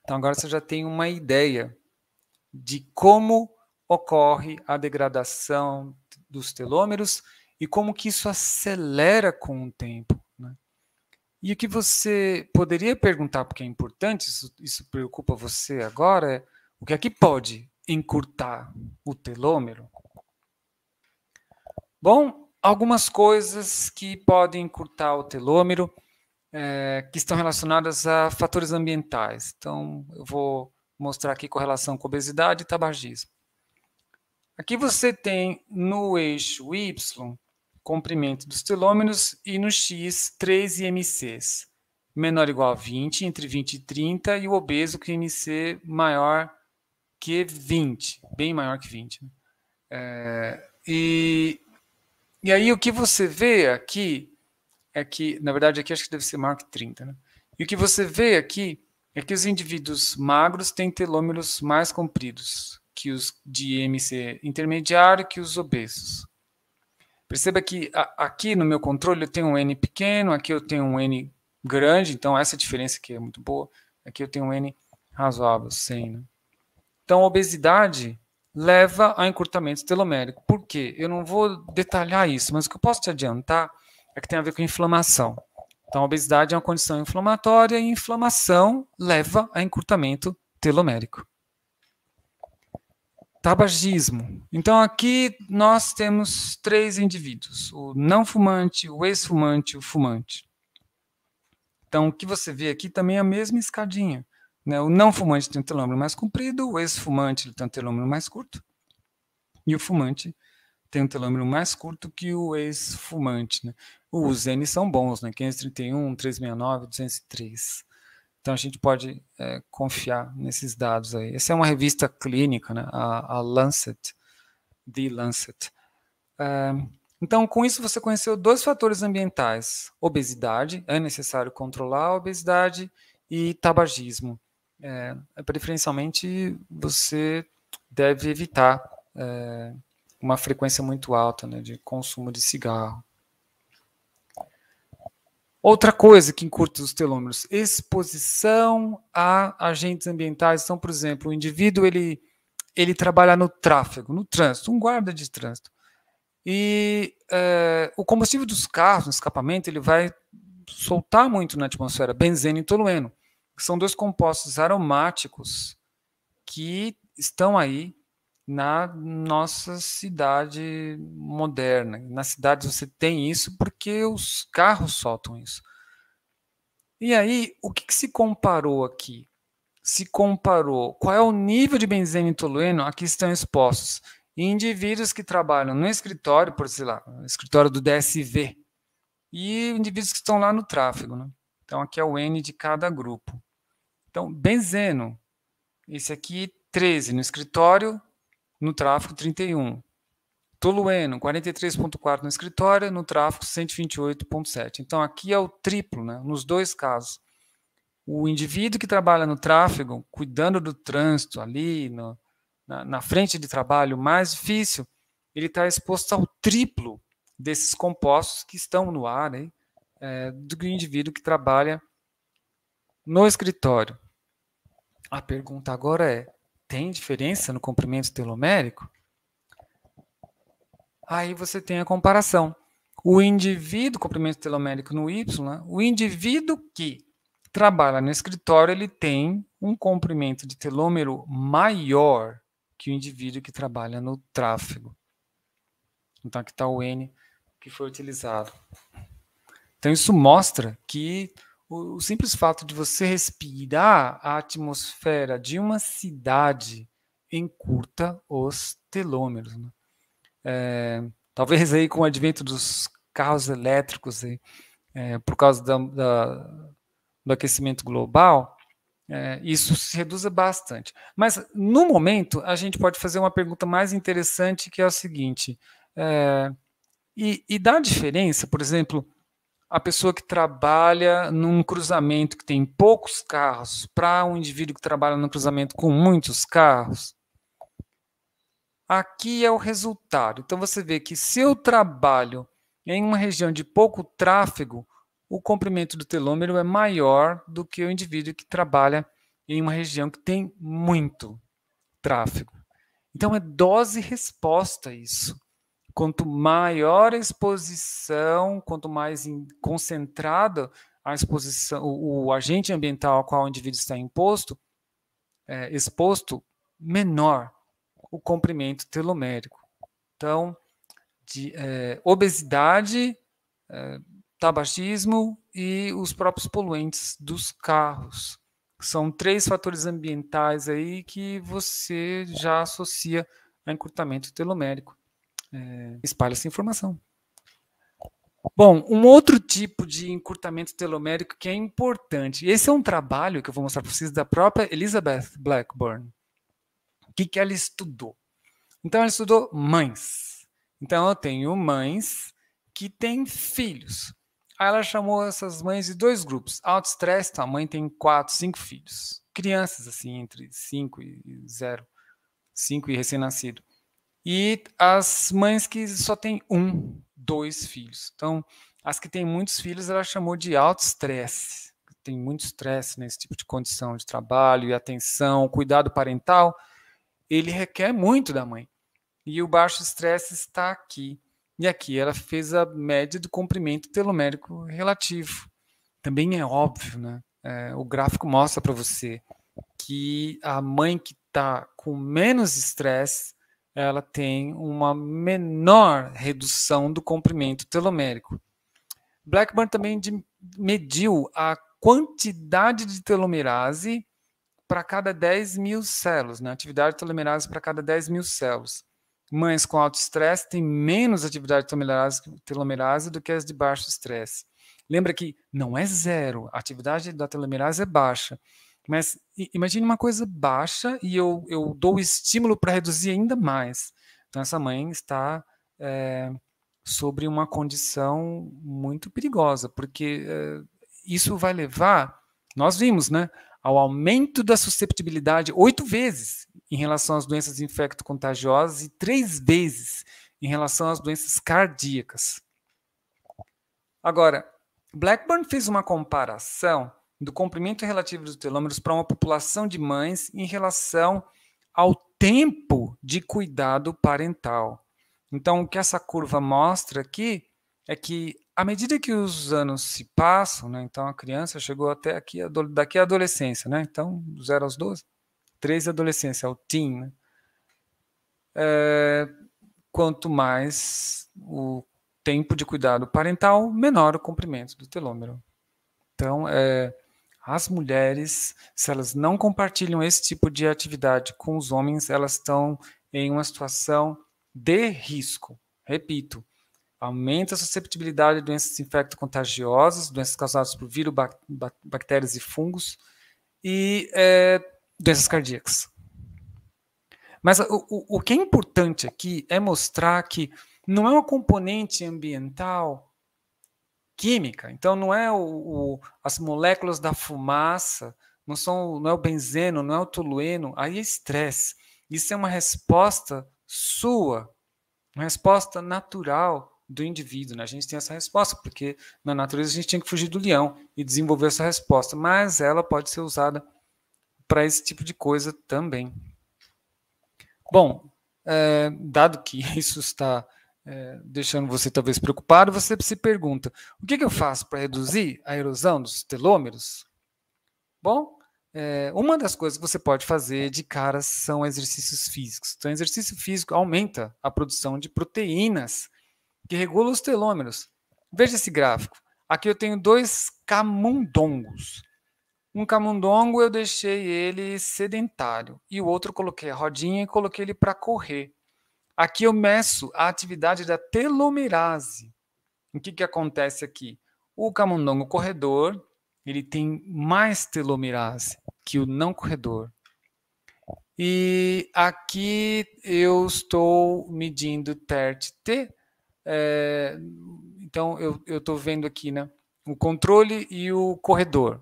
Então agora você já tem uma ideia de como ocorre a degradação dos telômeros e como que isso acelera com o tempo. Né? E o que você poderia perguntar, porque é importante, isso, isso preocupa você agora, é o que é que pode encurtar o telômero? Bom, algumas coisas que podem encurtar o telômero é, que estão relacionadas a fatores ambientais. Então, eu vou mostrar aqui correlação com obesidade e tabagismo. Aqui você tem no eixo Y, comprimento dos telômeros, e no X, 3 IMCs. Menor ou igual a 20, entre 20 e 30, e o obeso com IMC maior que 20, bem maior que 20. Né? É, e, e aí o que você vê aqui é que, na verdade, aqui acho que deve ser maior que 30, né? E o que você vê aqui é que os indivíduos magros têm telômeros mais compridos, que os de IMC intermediário que os obesos. Perceba que a, aqui no meu controle eu tenho um N pequeno, aqui eu tenho um N grande, então essa diferença aqui é muito boa. Aqui eu tenho um N razoável, 100. Né? Então, a obesidade leva a encurtamento telomérico. Por quê? Eu não vou detalhar isso, mas o que eu posso te adiantar é que tem a ver com inflamação. Então, a obesidade é uma condição inflamatória e inflamação leva a encurtamento telomérico tabagismo. Então aqui nós temos três indivíduos: o não fumante, o ex-fumante, o fumante. Então o que você vê aqui também é a mesma escadinha. Né? O não fumante tem um telômero mais comprido, o ex-fumante tem um telômero mais curto, e o fumante tem um telômero mais curto que o ex-fumante. Né? Os N são bons, né? 531, 369, 203. Então a gente pode é, confiar nesses dados aí. Essa é uma revista clínica, né? a, a Lancet, The Lancet. É, então, com isso, você conheceu dois fatores ambientais: obesidade, é necessário controlar a obesidade, e tabagismo. É, é preferencialmente, você deve evitar é, uma frequência muito alta né, de consumo de cigarro. Outra coisa que encurta os telômeros, exposição a agentes ambientais. Então, por exemplo, o indivíduo ele, ele trabalha no tráfego, no trânsito, um guarda de trânsito. E é, o combustível dos carros, no escapamento, ele vai soltar muito na atmosfera benzeno e tolueno, que são dois compostos aromáticos que estão aí na nossa cidade moderna. Nas cidades você tem isso porque os carros soltam isso. E aí, o que, que se comparou aqui? Se comparou qual é o nível de benzeno e tolueno a que estão expostos indivíduos que trabalham no escritório, por sei lá, escritório do DSV, e indivíduos que estão lá no tráfego. Né? Então, aqui é o N de cada grupo. Então, benzeno, esse aqui 13 no escritório, no tráfego 31. Tolueno, 43,4 no escritório, no tráfego 128,7. Então, aqui é o triplo, né? nos dois casos. O indivíduo que trabalha no tráfego, cuidando do trânsito ali, no, na, na frente de trabalho mais difícil, ele está exposto ao triplo desses compostos que estão no ar hein? Né? É, do indivíduo que trabalha no escritório. A pergunta agora é: tem diferença no comprimento telomérico? Aí você tem a comparação. O indivíduo, comprimento telomérico no Y, o indivíduo que trabalha no escritório, ele tem um comprimento de telômero maior que o indivíduo que trabalha no tráfego. Então, aqui está o N que foi utilizado. Então, isso mostra que o, o simples fato de você respirar a atmosfera de uma cidade encurta os telômeros. Né? É, talvez aí com o advento dos carros elétricos, aí, é, por causa da, da, do aquecimento global, é, isso se reduza bastante. Mas, no momento, a gente pode fazer uma pergunta mais interessante, que é o seguinte, é, e, e dá diferença, por exemplo, a pessoa que trabalha num cruzamento que tem poucos carros para um indivíduo que trabalha num cruzamento com muitos carros, aqui é o resultado. Então você vê que se eu trabalho em uma região de pouco tráfego, o comprimento do telômero é maior do que o indivíduo que trabalha em uma região que tem muito tráfego. Então é dose resposta isso quanto maior a exposição, quanto mais concentrada a exposição, o, o, agente ambiental ao qual o indivíduo está imposto, é, exposto, menor o comprimento telomérico. Então, de, é, obesidade, é, tabagismo e os próprios poluentes dos carros. São três fatores ambientais aí que você já associa a encurtamento telomérico é, espalha essa informação. Bom, um outro tipo de encurtamento telomérico que é importante. Esse é um trabalho que eu vou mostrar para vocês da própria Elizabeth Blackburn. O que, que ela estudou? Então, ela estudou mães. Então, eu tenho mães que têm filhos. Aí ela chamou essas mães de dois grupos. Alto estresse, então a mãe tem quatro, cinco filhos. Crianças, assim, entre cinco e zero. Cinco e recém-nascido. E as mães que só têm um, dois filhos. Então, as que têm muitos filhos, ela chamou de alto estresse. Tem muito estresse nesse tipo de condição de trabalho e atenção, cuidado parental. Ele requer muito da mãe. E o baixo estresse está aqui. E aqui ela fez a média do comprimento telomérico relativo. Também é óbvio, né? É, o gráfico mostra para você que a mãe que está com menos estresse ela tem uma menor redução do comprimento telomérico. Blackburn também de, mediu a quantidade de telomerase para cada 10 mil células, né? atividade telomerase para cada 10 mil células. Mães com alto estresse têm menos atividade telomerase, telomerase do que as de baixo estresse. Lembra que não é zero, a atividade da telomerase é baixa, mas imagine uma coisa baixa e eu, eu dou o estímulo para reduzir ainda mais. Então, essa mãe está é, sobre uma condição muito perigosa, porque é, isso vai levar, nós vimos, né, ao aumento da susceptibilidade oito vezes em relação às doenças infecto-contagiosas e três vezes em relação às doenças cardíacas. Agora, Blackburn fez uma comparação do comprimento relativo dos telômeros para uma população de mães em relação ao tempo de cuidado parental. Então, o que essa curva mostra aqui é que, à medida que os anos se passam, né, então a criança chegou até aqui, daqui à adolescência, né, então, 0 aos 12, 13 adolescência, ao é teen. Né, é, quanto mais o tempo de cuidado parental, menor o comprimento do telômero. Então, é, as mulheres, se elas não compartilham esse tipo de atividade com os homens, elas estão em uma situação de risco. Repito, aumenta a susceptibilidade a doenças infecto-contagiosas, doenças causadas por vírus, bactérias e fungos, e é, doenças cardíacas. Mas o, o, o que é importante aqui é mostrar que não é uma componente ambiental química. Então não é o, o, as moléculas da fumaça, não são, não é o benzeno, não é o tolueno, aí é estresse. Isso é uma resposta sua, uma resposta natural do indivíduo. Né? A gente tem essa resposta, porque na natureza a gente tinha que fugir do leão e desenvolver essa resposta, mas ela pode ser usada para esse tipo de coisa também. Bom, é, dado que isso está é, deixando você talvez preocupado, você se pergunta: o que, que eu faço para reduzir a erosão dos telômeros? Bom, é, uma das coisas que você pode fazer de cara são exercícios físicos. Então, exercício físico aumenta a produção de proteínas que regulam os telômeros. Veja esse gráfico. Aqui eu tenho dois camundongos. Um camundongo eu deixei ele sedentário e o outro coloquei a rodinha e coloquei ele para correr. Aqui eu meço a atividade da telomerase. O que, que acontece aqui? O camundongo corredor ele tem mais telomerase que o não corredor. E aqui eu estou medindo TERT-T, é, eh, então eu estou vendo aqui né, o controle e o corredor.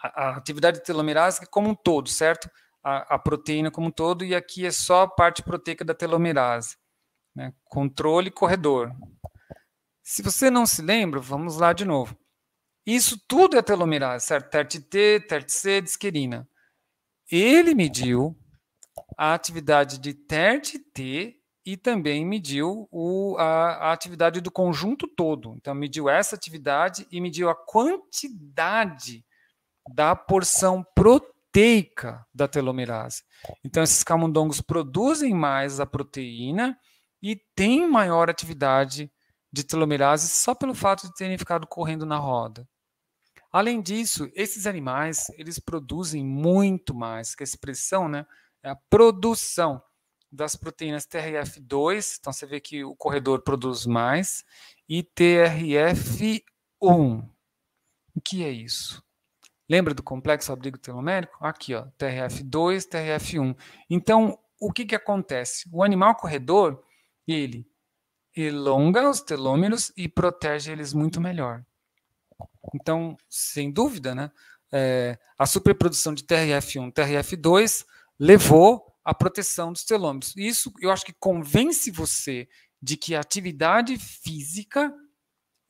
A, a atividade telomerase é como um todo, certo? a, a, proteína como um todo, e aqui é só a parte proteica da telomerase. Né? Controle corredor. Se você não se lembra, vamos lá de novo. Isso tudo é telomerase, certo? TERT-T, TERT-C, disquerina. Ele mediu a atividade de TERT-T e também mediu o, a, a, atividade do conjunto todo. Então, mediu essa atividade e mediu a quantidade da porção proteica proteica da telomerase. Então, esses camundongos produzem mais a proteína e têm maior atividade de telomerase só pelo fato de terem ficado correndo na roda. Além disso, esses animais, eles produzem muito mais, que a expressão, né, é a produção das proteínas TRF2, então você vê que o corredor produz mais, e TRF1. O que é isso? Lembra do complexo abrigo telomérico? Aqui, ó, TRF2, TRF1. Então, o que, que acontece? O animal corredor, ele elonga os telômeros e protege eles muito melhor. Então, sem dúvida, né? É, a superprodução de TRF1 TRF2 levou à proteção dos telômeros. Isso eu acho que convence você de que a atividade física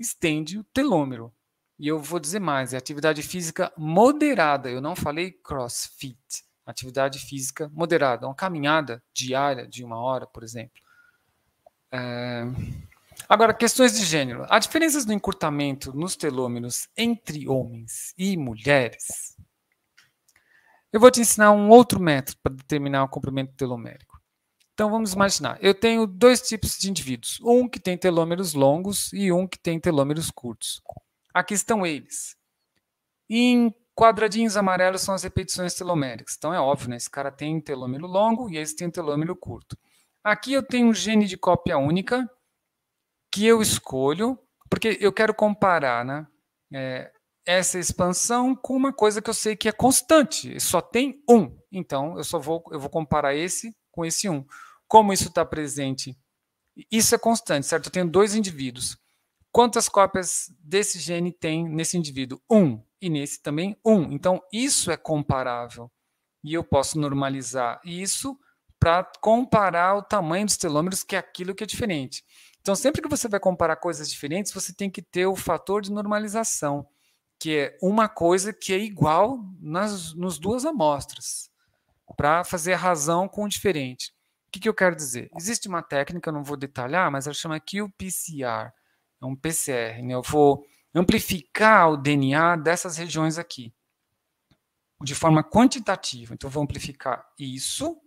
estende o telômero. E eu vou dizer mais, é atividade física moderada. Eu não falei crossfit. Atividade física moderada, uma caminhada diária de uma hora, por exemplo. É... Agora, questões de gênero. Há diferenças no encurtamento nos telômeros entre homens e mulheres. Eu vou te ensinar um outro método para determinar o comprimento telomérico. Então vamos imaginar, eu tenho dois tipos de indivíduos, um que tem telômeros longos e um que tem telômeros curtos. Aqui estão eles. Em quadradinhos amarelos são as repetições teloméricas. Então é óbvio, né? Esse cara tem um telômero longo e esse tem um telômero curto. Aqui eu tenho um gene de cópia única que eu escolho, porque eu quero comparar, né? É, essa expansão com uma coisa que eu sei que é constante, só tem um. Então, eu só vou, eu vou comparar esse com esse um. Como isso está presente? Isso é constante, certo? Eu tenho dois indivíduos. Quantas cópias desse gene tem nesse indivíduo? Um. E nesse também, um. Então, isso é comparável. E eu posso normalizar isso para comparar o tamanho dos telômeros, que é aquilo que é diferente. Então, sempre que você vai comparar coisas diferentes, você tem que ter o fator de normalização, que é uma coisa que é igual nas nos duas amostras, para fazer a razão com o diferente. O que, que eu quero dizer? Existe uma técnica, não vou detalhar, mas ela chama QPCR é um PCR, né? Eu vou amplificar o DNA dessas regiões aqui, de forma quantitativa. Então, eu vou amplificar isso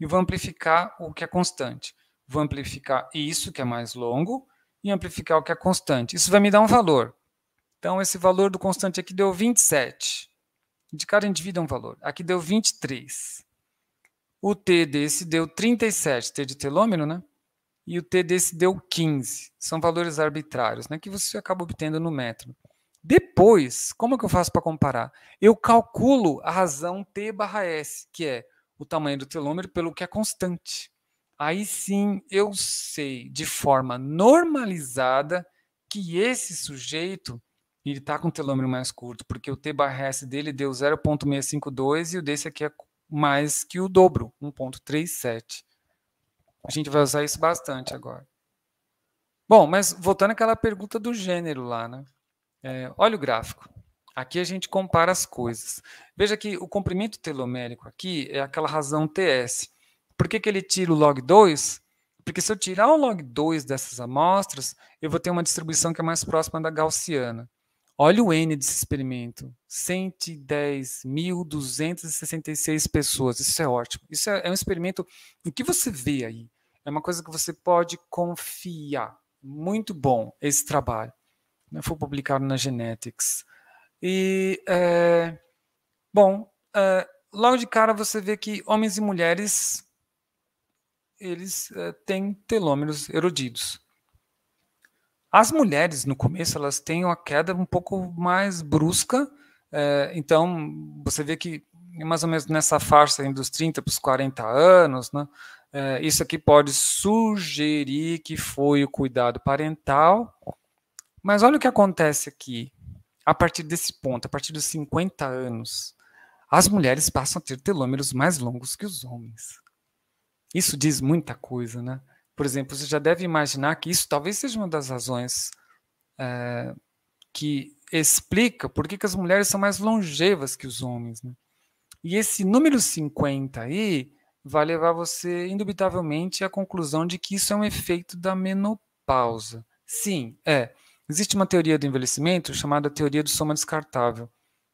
e vou amplificar o que é constante. Vou amplificar isso, que é mais longo, e amplificar o que é constante. Isso vai me dar um valor. Então, esse valor do constante aqui deu 27. De cada indivíduo é um valor. Aqui deu 23. O T desse deu 37, T de telômero, né? e o desse deu 15. São valores arbitrários, né, que você acaba obtendo no método. Depois, como é que eu faço para comparar? Eu calculo a razão T barra S, que é o tamanho do telômero pelo que é constante. Aí sim eu sei de forma normalizada que esse sujeito ele está com o telômero mais curto, porque o T barra S dele deu 0,652 e o desse aqui é mais que o dobro, 1,37. A gente vai usar isso bastante agora. Bom, mas voltando àquela pergunta do gênero lá, né? É, olha o gráfico. Aqui a gente compara as coisas. Veja que o comprimento telomérico aqui é aquela razão TS. Por que, que ele tira o log 2? Porque se eu tirar o log 2 dessas amostras, eu vou ter uma distribuição que é mais próxima da gaussiana. Olha o N desse experimento. 110.266 pessoas. Isso é ótimo. Isso é, é um experimento. O que você vê aí é uma coisa que você pode confiar. Muito bom esse trabalho. Foi publicado na Genetics. E, é, bom, é, logo de cara você vê que homens e mulheres eles é, têm telômeros erodidos. As mulheres, no começo, elas têm uma queda um pouco mais brusca, é, então você vê que mais ou menos nessa faixa dos 30 para os 40 anos, né, é, isso aqui pode sugerir que foi o cuidado parental, mas olha o que acontece aqui, a partir desse ponto, a partir dos 50 anos, as mulheres passam a ter telômeros mais longos que os homens. Isso diz muita coisa, né? Por exemplo, você já deve imaginar que isso talvez seja uma das razões é, que explica por que, que, as mulheres são mais longevas que os homens. Né? E esse número 50 aí vai levar você, indubitavelmente, à conclusão de que isso é um efeito da menopausa. Sim, é. Existe uma teoria do envelhecimento chamada teoria do soma descartável,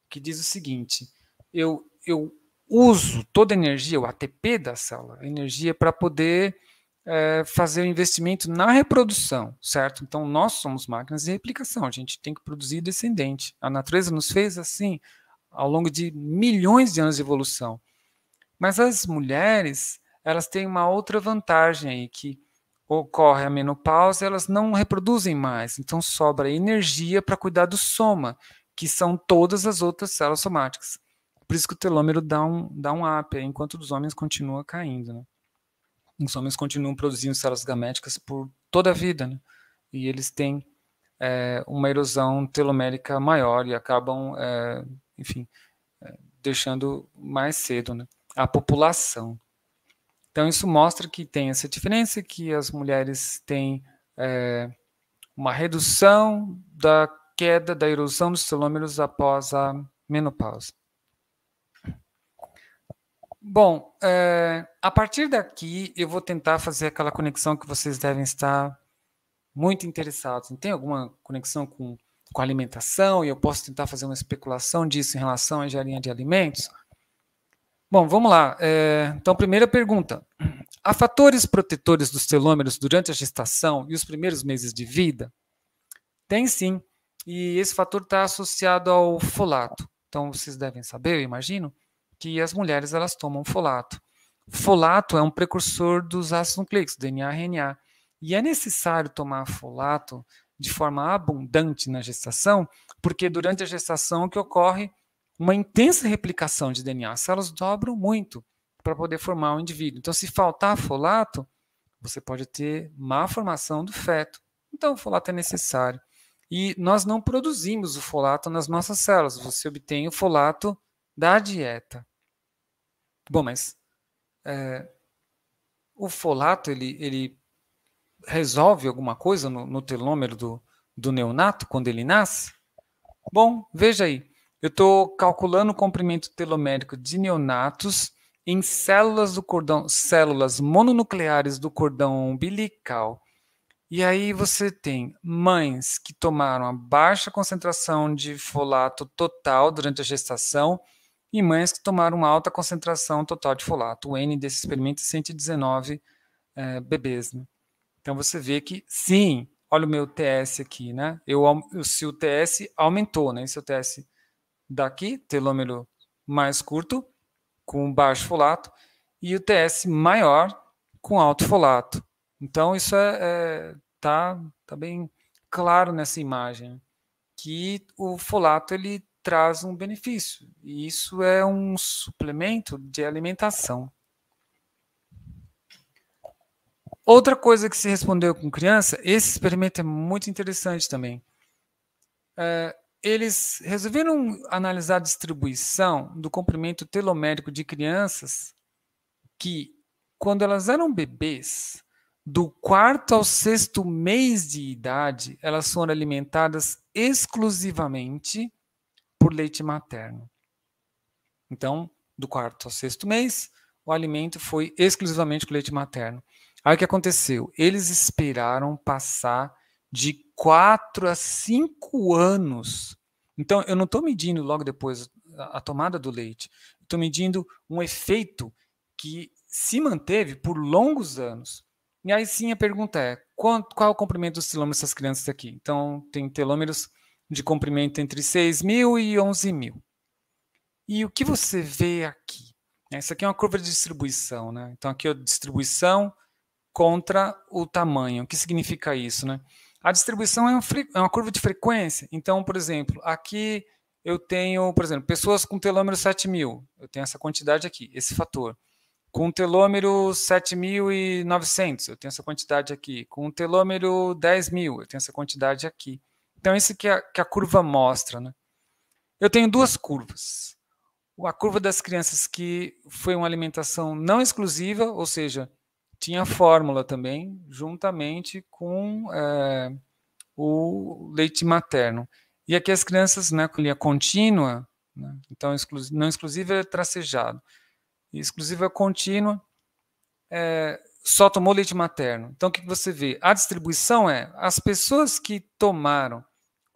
que diz o seguinte: eu, eu uso toda a energia, o ATP da célula, energia para poder é, fazer o investimento na reprodução, certo? Então, nós somos máquinas de replicação, a gente tem que produzir descendente. A natureza nos fez assim ao longo de milhões de anos de evolução. Mas as mulheres, elas têm uma outra vantagem aí, que ocorre a menopausa, elas não reproduzem mais, então sobra energia para cuidar do soma, que são todas as outras células somáticas. Por isso que o telômero dá um, dá um up, enquanto os homens continua caindo. Né? os homens continuam produzindo células gaméticas por toda a vida, né? e eles têm é, uma erosão telomérica maior e acabam, é, enfim, é, deixando mais cedo né? a população. Então, isso mostra que tem essa diferença, que as mulheres têm é, uma redução da queda da erosão dos telômeros após a menopausa. Bom, é, a partir daqui eu vou tentar fazer aquela conexão que vocês devem estar muito interessados. Tem alguma conexão com, com alimentação e eu posso tentar fazer uma especulação disso em relação à engenharia de alimentos? Bom, vamos lá. É, então, primeira pergunta. Há fatores protetores dos telômeros durante a gestação e os primeiros meses de vida? Tem sim. E esse fator está associado ao folato. Então, vocês devem saber, eu imagino, que as mulheres elas tomam folato. Folato é um precursor dos ácidos nucleicos, DNA, RNA, e é necessário tomar folato de forma abundante na gestação, porque durante a gestação é que ocorre uma intensa replicação de DNA, as células dobram muito para poder formar o um indivíduo. Então, se faltar folato, você pode ter má formação do feto. Então, o folato é necessário. E nós não produzimos o folato nas nossas células, você obtém o folato da dieta. Bom, mas é, o folato ele, ele resolve alguma coisa no, no telômero do, do neonato quando ele nasce? Bom, veja aí. Eu estou calculando o comprimento telomérico de neonatos em células do cordão, células mononucleares do cordão umbilical. E aí você tem mães que tomaram a baixa concentração de folato total durante a gestação e mães que tomaram uma alta concentração total de folato. O N desse experimento é 119 é, bebês. Né? Então você vê que sim, olha o meu TS aqui, né? Eu, se o TS aumentou, né? Se o TS daqui, telômero mais curto, com baixo folato, e o TS maior com alto folato. Então isso é, é tá, tá bem claro nessa imagem né? que o folato ele traz um benefício. E isso é um suplemento de alimentação. Outra coisa que se respondeu com criança, esse experimento é muito interessante também. É, eles resolveram analisar a distribuição do comprimento telomérico de crianças que, quando elas eram bebês, do quarto ao sexto mês de idade, elas foram alimentadas exclusivamente por leite materno. Então, do quarto ao sexto mês, o alimento foi exclusivamente com leite materno. Aí o que aconteceu? Eles esperaram passar de quatro a cinco anos. Então, eu não estou medindo logo depois a tomada do leite, estou medindo um efeito que se manteve por longos anos. E aí sim a pergunta é: qual, qual é o comprimento dos telômeros dessas crianças aqui? Então, tem telômeros de comprimento entre 6 mil e 11 mil. E o que você vê aqui? Essa aqui é uma curva de distribuição, né? Então aqui é a distribuição contra o tamanho. O que significa isso, né? A distribuição é uma, é uma curva de frequência. Então, por exemplo, aqui eu tenho, por exemplo, pessoas com telômero 7000. Eu tenho essa quantidade aqui, esse fator. Com telômero 7900, eu tenho essa quantidade aqui. Com telômero 10000, eu tenho essa quantidade aqui. Então, isso que a, que a curva mostra. Né? Eu tenho duas curvas. A curva das crianças que foi uma alimentação não exclusiva, ou seja, tinha fórmula também, juntamente com é, o leite materno. E aqui as crianças né, com linha contínua, né, então não exclusiva é tracejado, exclusiva é contínua, é, só tomou leite materno. Então o que você vê? A distribuição é as pessoas que tomaram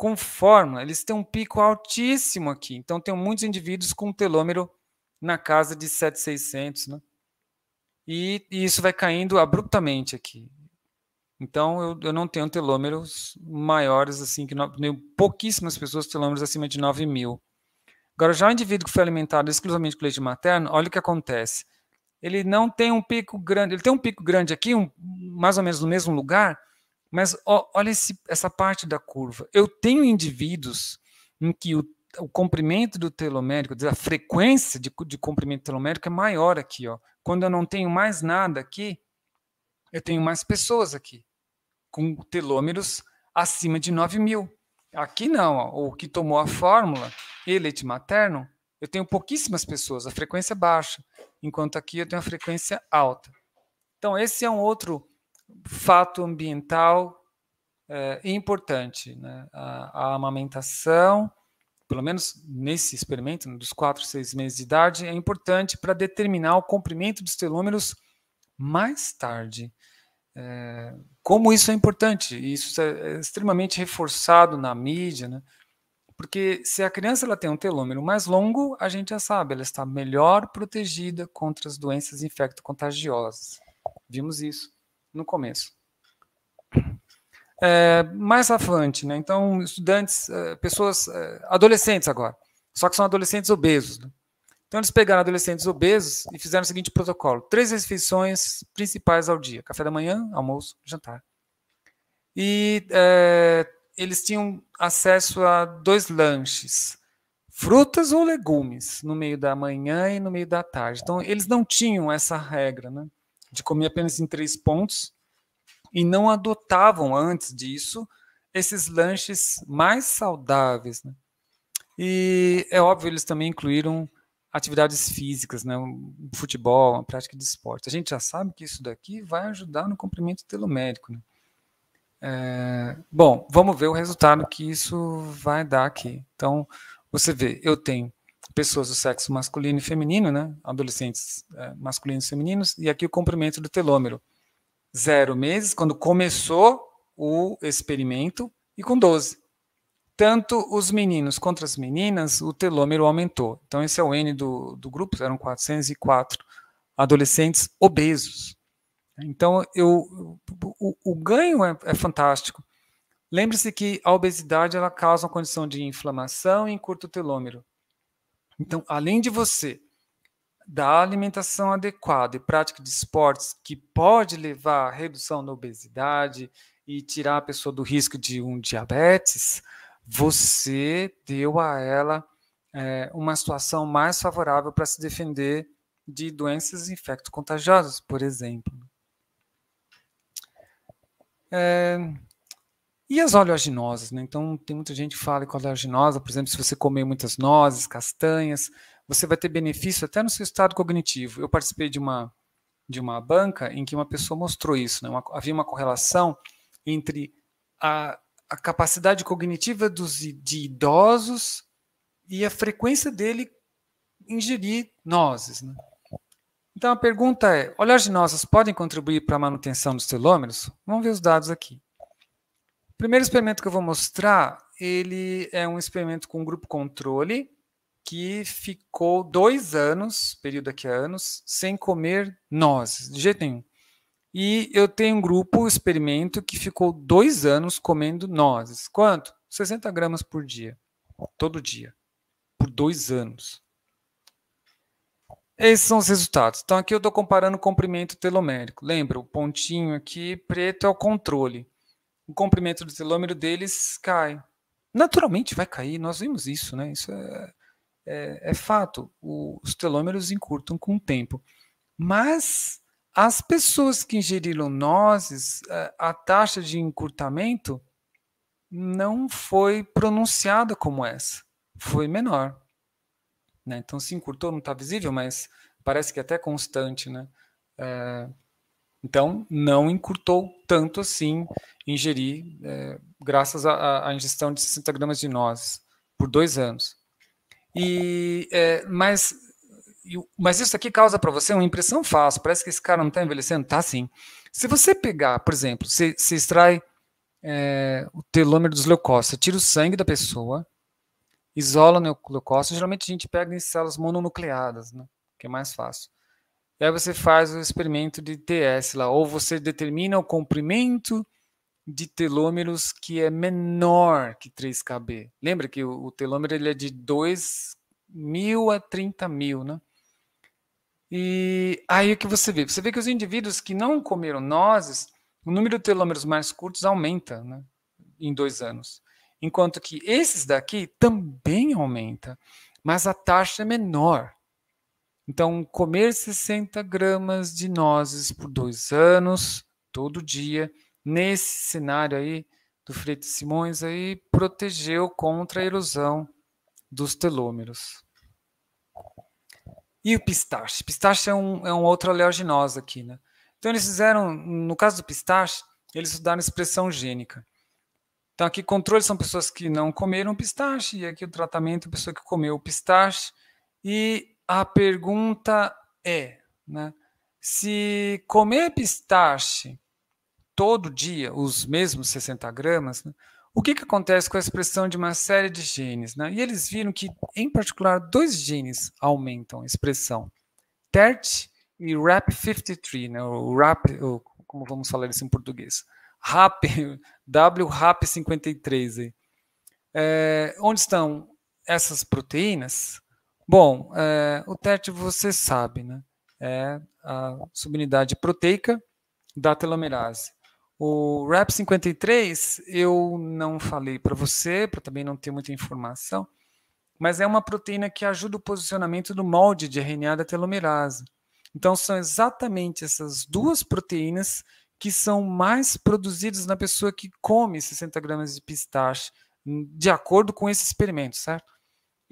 com fórmula, eles têm um pico altíssimo aqui. Então, tem muitos indivíduos com telômero na casa de 7,600, né? E, e, isso vai caindo abruptamente aqui. Então, eu, eu não tenho telômeros maiores, assim, que pouquíssimas pessoas telômeros acima de 9 mil. Agora, já o indivíduo que foi alimentado exclusivamente com leite materno, olha o que acontece. Ele não tem um pico grande, ele tem um pico grande aqui, um, mais ou menos no mesmo lugar, mas ó, olha esse, essa parte da curva. Eu tenho indivíduos em que o, o comprimento do telomérico, a frequência de, de comprimento telomérico é maior aqui. Ó. Quando eu não tenho mais nada aqui, eu tenho mais pessoas aqui, com telômeros acima de 9 mil. Aqui não, ó, o que tomou a fórmula, e leite materno, eu tenho pouquíssimas pessoas, a frequência é baixa, enquanto aqui eu tenho a frequência alta. Então, esse é um outro fato ambiental eh, é, importante. Né? A, a, amamentação, pelo menos nesse experimento, né, dos 4, 6 meses de idade, é importante para determinar o comprimento dos telômeros mais tarde. É, como isso é importante, isso é, é extremamente reforçado na mídia, né? porque se a criança ela tem um telômero mais longo, a gente já sabe, ela está melhor protegida contra as doenças infecto-contagiosas. Vimos isso no começo. É, mais frente, né? então, estudantes, é, pessoas, é, adolescentes agora, só que são adolescentes obesos. Né? Então, eles pegaram adolescentes obesos e fizeram o seguinte protocolo: três refeições principais ao dia: café da manhã, almoço, jantar. E é, eles tinham acesso a dois lanches: frutas ou legumes, no meio da manhã e no meio da tarde. Então, eles não tinham essa regra, né? de comer apenas em três pontos e não adotavam antes disso esses lanches mais saudáveis. Né? E é óbvio, eles também incluíram atividades físicas, né? futebol, a prática de esporte. A gente já sabe que isso daqui vai ajudar no cumprimento telomérico. Né? É, bom, vamos ver o resultado que isso vai dar aqui. Então, você vê, eu tenho pessoas do sexo masculino e feminino, né? Adolescentes é, masculinos e femininos, e aqui o comprimento do telômero. Zero meses, quando começou o experimento, e com 12. Tanto os meninos quanto as meninas, o telômero aumentou. Então, esse é o N do, do grupo, eram 404 adolescentes obesos. Então, eu, o, o ganho é, é fantástico. Lembre-se que a obesidade ela causa uma condição de inflamação e encurta o telômero. Então, além de você dar alimentação adequada e prática de esportes que pode levar à redução da obesidade e tirar a pessoa do risco de um diabetes, você deu a ela é, uma situação mais favorável para se defender de doenças infecto-contagiosas, por exemplo. É, e as oleaginosas, né? Então, tem muita gente que fala que oleaginosa, por exemplo, se você comer muitas nozes, castanhas, você vai ter benefício até no seu estado cognitivo. Eu participei de uma, de uma banca em que uma pessoa mostrou isso, né? Uma, havia uma correlação entre a, a capacidade cognitiva dos, de idosos e a frequência dele ingerir nozes. Né? Então a pergunta é: oleaginosas podem contribuir para a manutenção dos telômeros? Vamos ver os dados aqui primeiro experimento que eu vou mostrar, ele é um experimento com grupo controle que ficou dois anos, período aqui é anos, sem comer nozes, de jeito nenhum. E eu tenho um grupo, experimento, que ficou dois anos comendo nozes. Quanto? 60 gramas por dia, todo dia, por dois anos. Esses são os resultados. Então, aqui eu estou comparando o comprimento telomérico. Lembra, o pontinho aqui preto é o controle o comprimento do telômero deles cai. Naturalmente vai cair, nós vimos isso, né? Isso é, é, é fato. O, os telômeros encurtam com o tempo. Mas as pessoas que ingeriram nozes, é, a taxa de encurtamento não foi pronunciada como essa, foi menor. Né? Então, se encurtou, não está visível, mas parece que é até constante. Né? É, então, não encurtou tanto assim ingerir, é, graças à ingestão de 60 gramas de nozes, por dois anos. E, é, mas, mas isso aqui causa para você uma impressão falsa, parece que esse cara não está envelhecendo, tá sim. Se você pegar, por exemplo, se, se extrai é, o telômero dos leucócitos, tira o sangue da pessoa, isola o leucócito, geralmente a gente pega em células mononucleadas, né, que é mais fácil. E aí você faz o experimento de TS lá, ou você determina o comprimento de telômeros que é menor que 3kb. Lembra que o, telômero ele é de 2 mil a 30 mil, né? E aí o que você vê? Você vê que os indivíduos que não comeram nozes, o número de telômeros mais curtos aumenta né, em dois anos. Enquanto que esses daqui também aumenta, mas a taxa é menor. Então, comer 60 gramas de nozes por dois anos, todo dia, nesse cenário aí do Freitas Simões, aí, protegeu contra a erosão dos telômeros. E o pistache? Pistache é um, é um outro oleaginosa aqui, né? Então, eles fizeram, no caso do pistache, eles estudaram expressão gênica. Então, aqui, controle são pessoas que não comeram pistache, e aqui o tratamento, pessoa que comeu o pistache. E a pergunta é, né, se comer pistache todo dia, os mesmos 60 gramas, né, o que, que acontece com a expressão de uma série de genes? Né? E eles viram que, em particular, dois genes aumentam a expressão, TERT e RAP53, né, o RAP, o, como vamos falar isso em português, RAP, WRAP53, É, onde estão essas proteínas Bom, é, o TERT você sabe, né? É a subunidade proteica da telomerase. O RAP53 eu não falei para você, para também não ter muita informação, mas é uma proteína que ajuda o posicionamento do molde de RNA da telomerase. Então são exatamente essas duas proteínas que são mais produzidas na pessoa que come 60 gramas de pistache, hum, de acordo com esse experimento, certo?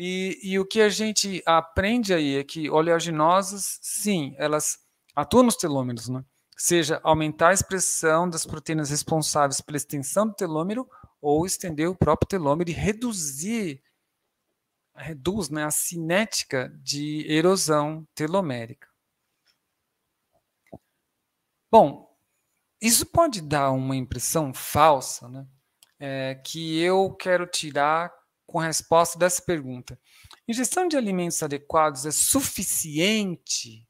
E, e o que a gente aprende aí é que oleaginosas, sim, elas atuam nos telômeros, né? seja aumentar a expressão das proteínas responsáveis pela extensão do telômero ou estender o próprio telômero e reduzir reduz né, a cinética de erosão telomérica. Bom, isso pode dar uma impressão falsa, né? É, que eu quero tirar com a resposta dessa pergunta. Ingestão de alimentos adequados é suficiente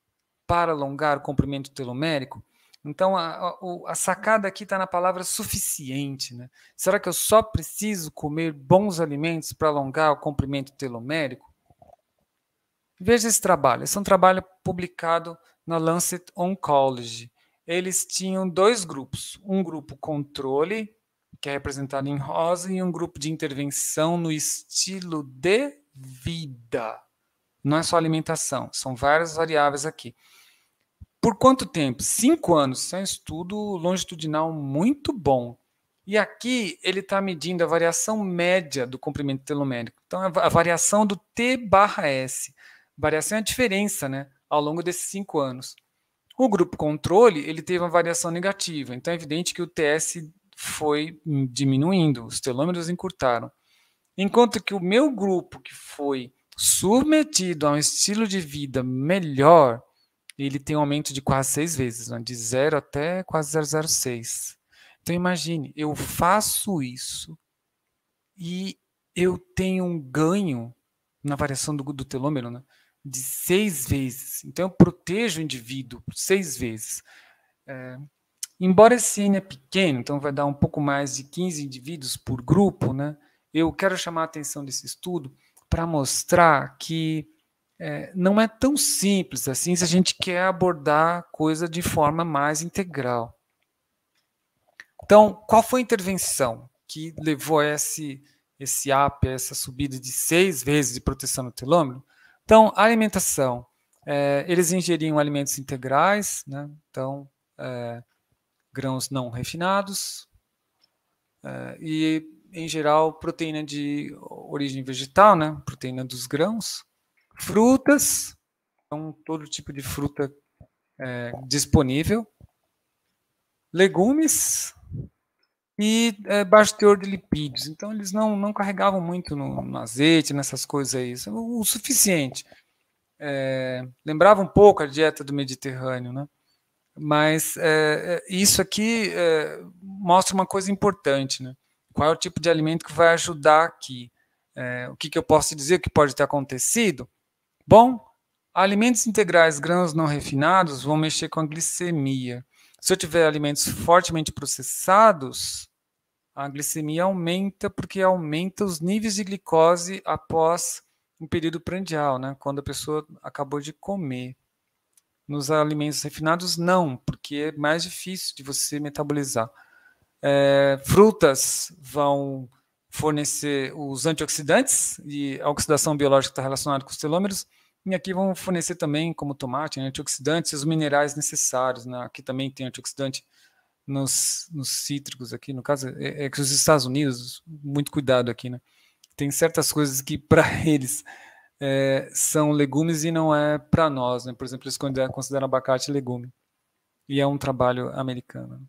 para alongar o comprimento telomérico? Então, a, a, a sacada aqui está na palavra suficiente. Né? Será que eu só preciso comer bons alimentos para alongar o comprimento telomérico? Veja esse trabalho. Esse é um trabalho publicado na Lancet Oncology. Eles tinham dois grupos: um grupo controle, que é representado em rosa, e um grupo de intervenção no estilo de vida. Não é só alimentação, são várias variáveis aqui. Por quanto tempo? Cinco anos. Isso é um estudo longitudinal muito bom. E aqui ele está medindo a variação média do comprimento telomérico. Então, a variação do T barra S. Variação é a diferença né, ao longo desses cinco anos. O grupo controle ele teve uma variação negativa. Então, é evidente que o TS foi hum, diminuindo, os telômeros encurtaram. Enquanto que o meu grupo, que foi submetido a um estilo de vida melhor, ele tem um aumento de quase seis vezes, né? de zero até quase 006. Então imagine, eu faço isso e eu tenho um ganho na variação do, do telômero né? de seis vezes. Então eu protejo o indivíduo seis vezes. É, Embora esse N é pequeno, então vai dar um pouco mais de 15 indivíduos por grupo, né? eu quero chamar a atenção desse estudo para mostrar que é, não é tão simples assim se a gente quer abordar a coisa de forma mais integral. Então, qual foi a intervenção que levou a esse, esse AP, essa subida de seis vezes de proteção no telômero? Então, a alimentação. É, eles ingeriam alimentos integrais, né? então, é, grãos não refinados uh, e, em geral, proteína de origem vegetal, né? proteína dos grãos, frutas, então todo tipo de fruta é, disponível, legumes e é, baixo teor de lipídios. Então eles não, não carregavam muito no, no azeite, nessas coisas aí, é o, o suficiente. É, lembrava um pouco a dieta do Mediterrâneo, né? Mas é, é, isso aqui é, mostra uma coisa importante, né? Qual é o tipo de alimento que vai ajudar aqui? É, o que, que eu posso dizer que pode ter acontecido? Bom, alimentos integrais, grãos não refinados, vão mexer com a glicemia. Se eu tiver alimentos fortemente processados, a glicemia aumenta porque aumenta os níveis de glicose após um período prandial, né? quando a pessoa acabou de comer. Nos alimentos refinados, não, porque é mais difícil de você metabolizar. É, frutas vão fornecer os antioxidantes, e a oxidação biológica está relacionada com os telômeros, e aqui vão fornecer também, como tomate, né, antioxidantes, os minerais necessários. Né? Aqui também tem antioxidante nos, nos cítricos, aqui no caso, é, é que os Estados Unidos, muito cuidado aqui, né? Tem certas coisas que para eles é, são legumes e não é para nós. Né? Por exemplo, eles consideram abacate legume. E é um trabalho americano.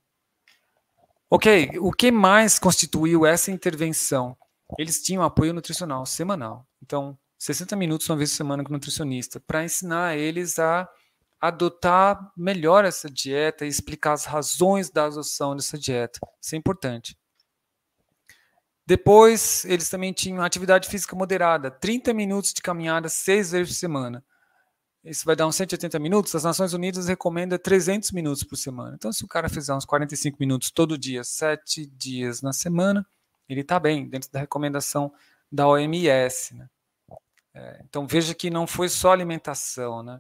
Ok, o que mais constituiu essa intervenção? Eles tinham apoio nutricional semanal. Então, 60 minutos uma vez por semana com o nutricionista, para ensinar eles a adotar melhor essa dieta e explicar as razões da adoção dessa dieta. Isso é importante. Depois, eles também tinham atividade física moderada, 30 minutos de caminhada seis vezes por semana. Isso vai dar uns 180 minutos. As Nações Unidas recomenda 300 minutos por semana. Então, se o cara fizer uns 45 minutos todo dia, sete dias na semana, ele está bem, dentro da recomendação da OMS. Né? É, então, veja que não foi só alimentação. Né?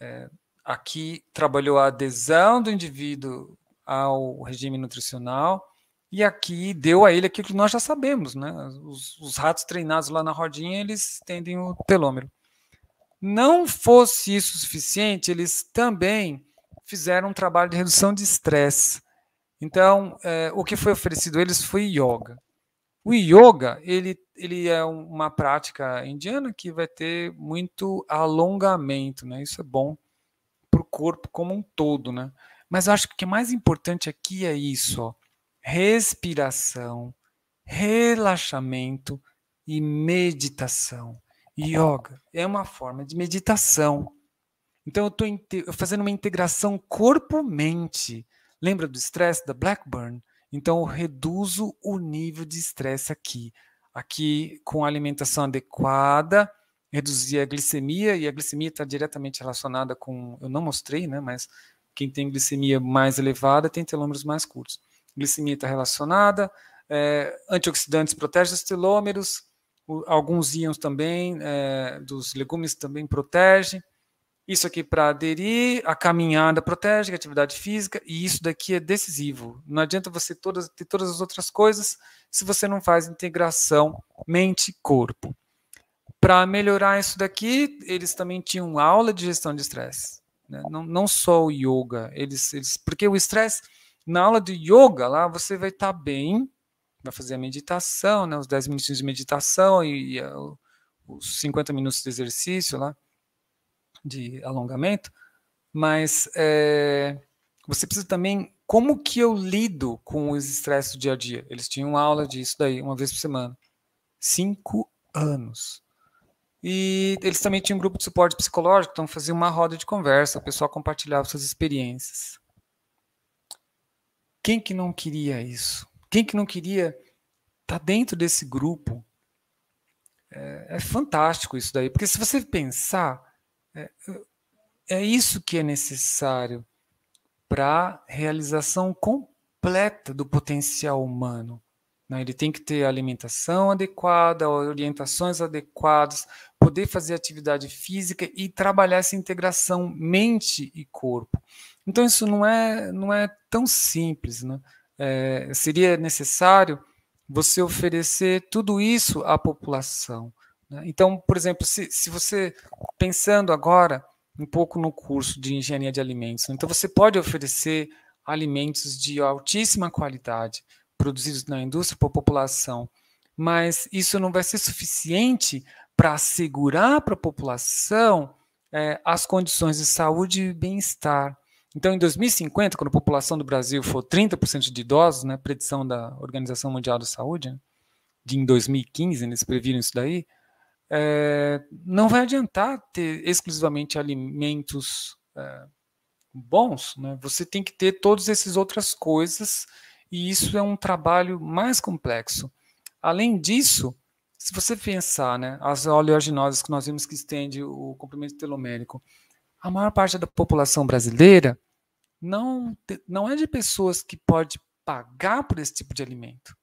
É, aqui trabalhou a adesão do indivíduo ao regime nutricional e aqui deu a ele aquilo que nós já sabemos, né? Os, os, ratos treinados lá na rodinha, eles tendem o telômero. Não fosse isso suficiente, eles também fizeram um trabalho de redução de estresse. Então, é, o que foi oferecido a eles foi yoga. O yoga, ele, ele é uma prática indiana que vai ter muito alongamento, né? Isso é bom para o corpo como um todo, né? Mas eu acho que o que é mais importante aqui é isso, ó respiração, relaxamento e meditação. Yoga é uma forma de meditação. Então eu estou fazendo uma integração corpo-mente. Lembra do estresse da Blackburn? Então eu reduzo o nível de estresse aqui. Aqui com a alimentação adequada, reduzir a glicemia, e a glicemia está diretamente relacionada com. Eu não mostrei, né? Mas quem tem glicemia mais elevada tem telômeros mais curtos glicemia está relacionada, é, antioxidantes protegem os telômeros, o, alguns íons também, é, dos legumes também protegem. Isso aqui para aderir, a caminhada protege, a atividade física, e isso daqui é decisivo. Não adianta você todas, ter todas as outras coisas se você não faz integração mente-corpo. Para melhorar isso daqui, eles também tinham aula de gestão de estresse. Né? Não, não só o yoga, eles, eles porque o estresse na aula de yoga, lá você vai estar tá bem, vai fazer a meditação, né, os 10 minutos de meditação e, e uh, os 50 minutos de exercício lá, de alongamento, mas é, você precisa também, como que eu lido com os estresses do dia a dia? Eles tinham aula disso daí, uma vez por semana. Cinco anos. E eles também tinham um grupo de suporte psicológico, então faziam uma roda de conversa, o pessoal compartilhava suas experiências. Quem que não queria isso? Quem que não queria estar tá dentro desse grupo? É, é fantástico isso daí, porque se você pensar, é, é isso que é necessário para a realização completa do potencial humano. Né? Ele tem que ter alimentação adequada, orientações adequadas, poder fazer atividade física e trabalhar essa integração mente e corpo. Então isso não é, não é tão simples, né? É, seria necessário você oferecer tudo isso à população. Né? Então, por exemplo, se, se você, pensando agora um pouco no curso de engenharia de alimentos, né? então você pode oferecer alimentos de altíssima qualidade, produzidos na indústria para a população, mas isso não vai ser suficiente para assegurar para a população é, as condições de saúde e bem-estar então, em 2050, quando a população do Brasil for 30% de idosos, né, predição da Organização Mundial da Saúde, né, de em 2015, né, eles previram isso daí, é, não vai adiantar ter exclusivamente alimentos é, bons, né? você tem que ter todas essas outras coisas, e isso é um trabalho mais complexo. Além disso, se você pensar, né, as oleaginosas que nós vimos que estende o comprimento telomérico, a maior parte da população brasileira não, não é de pessoas que pode pagar por esse tipo de alimento.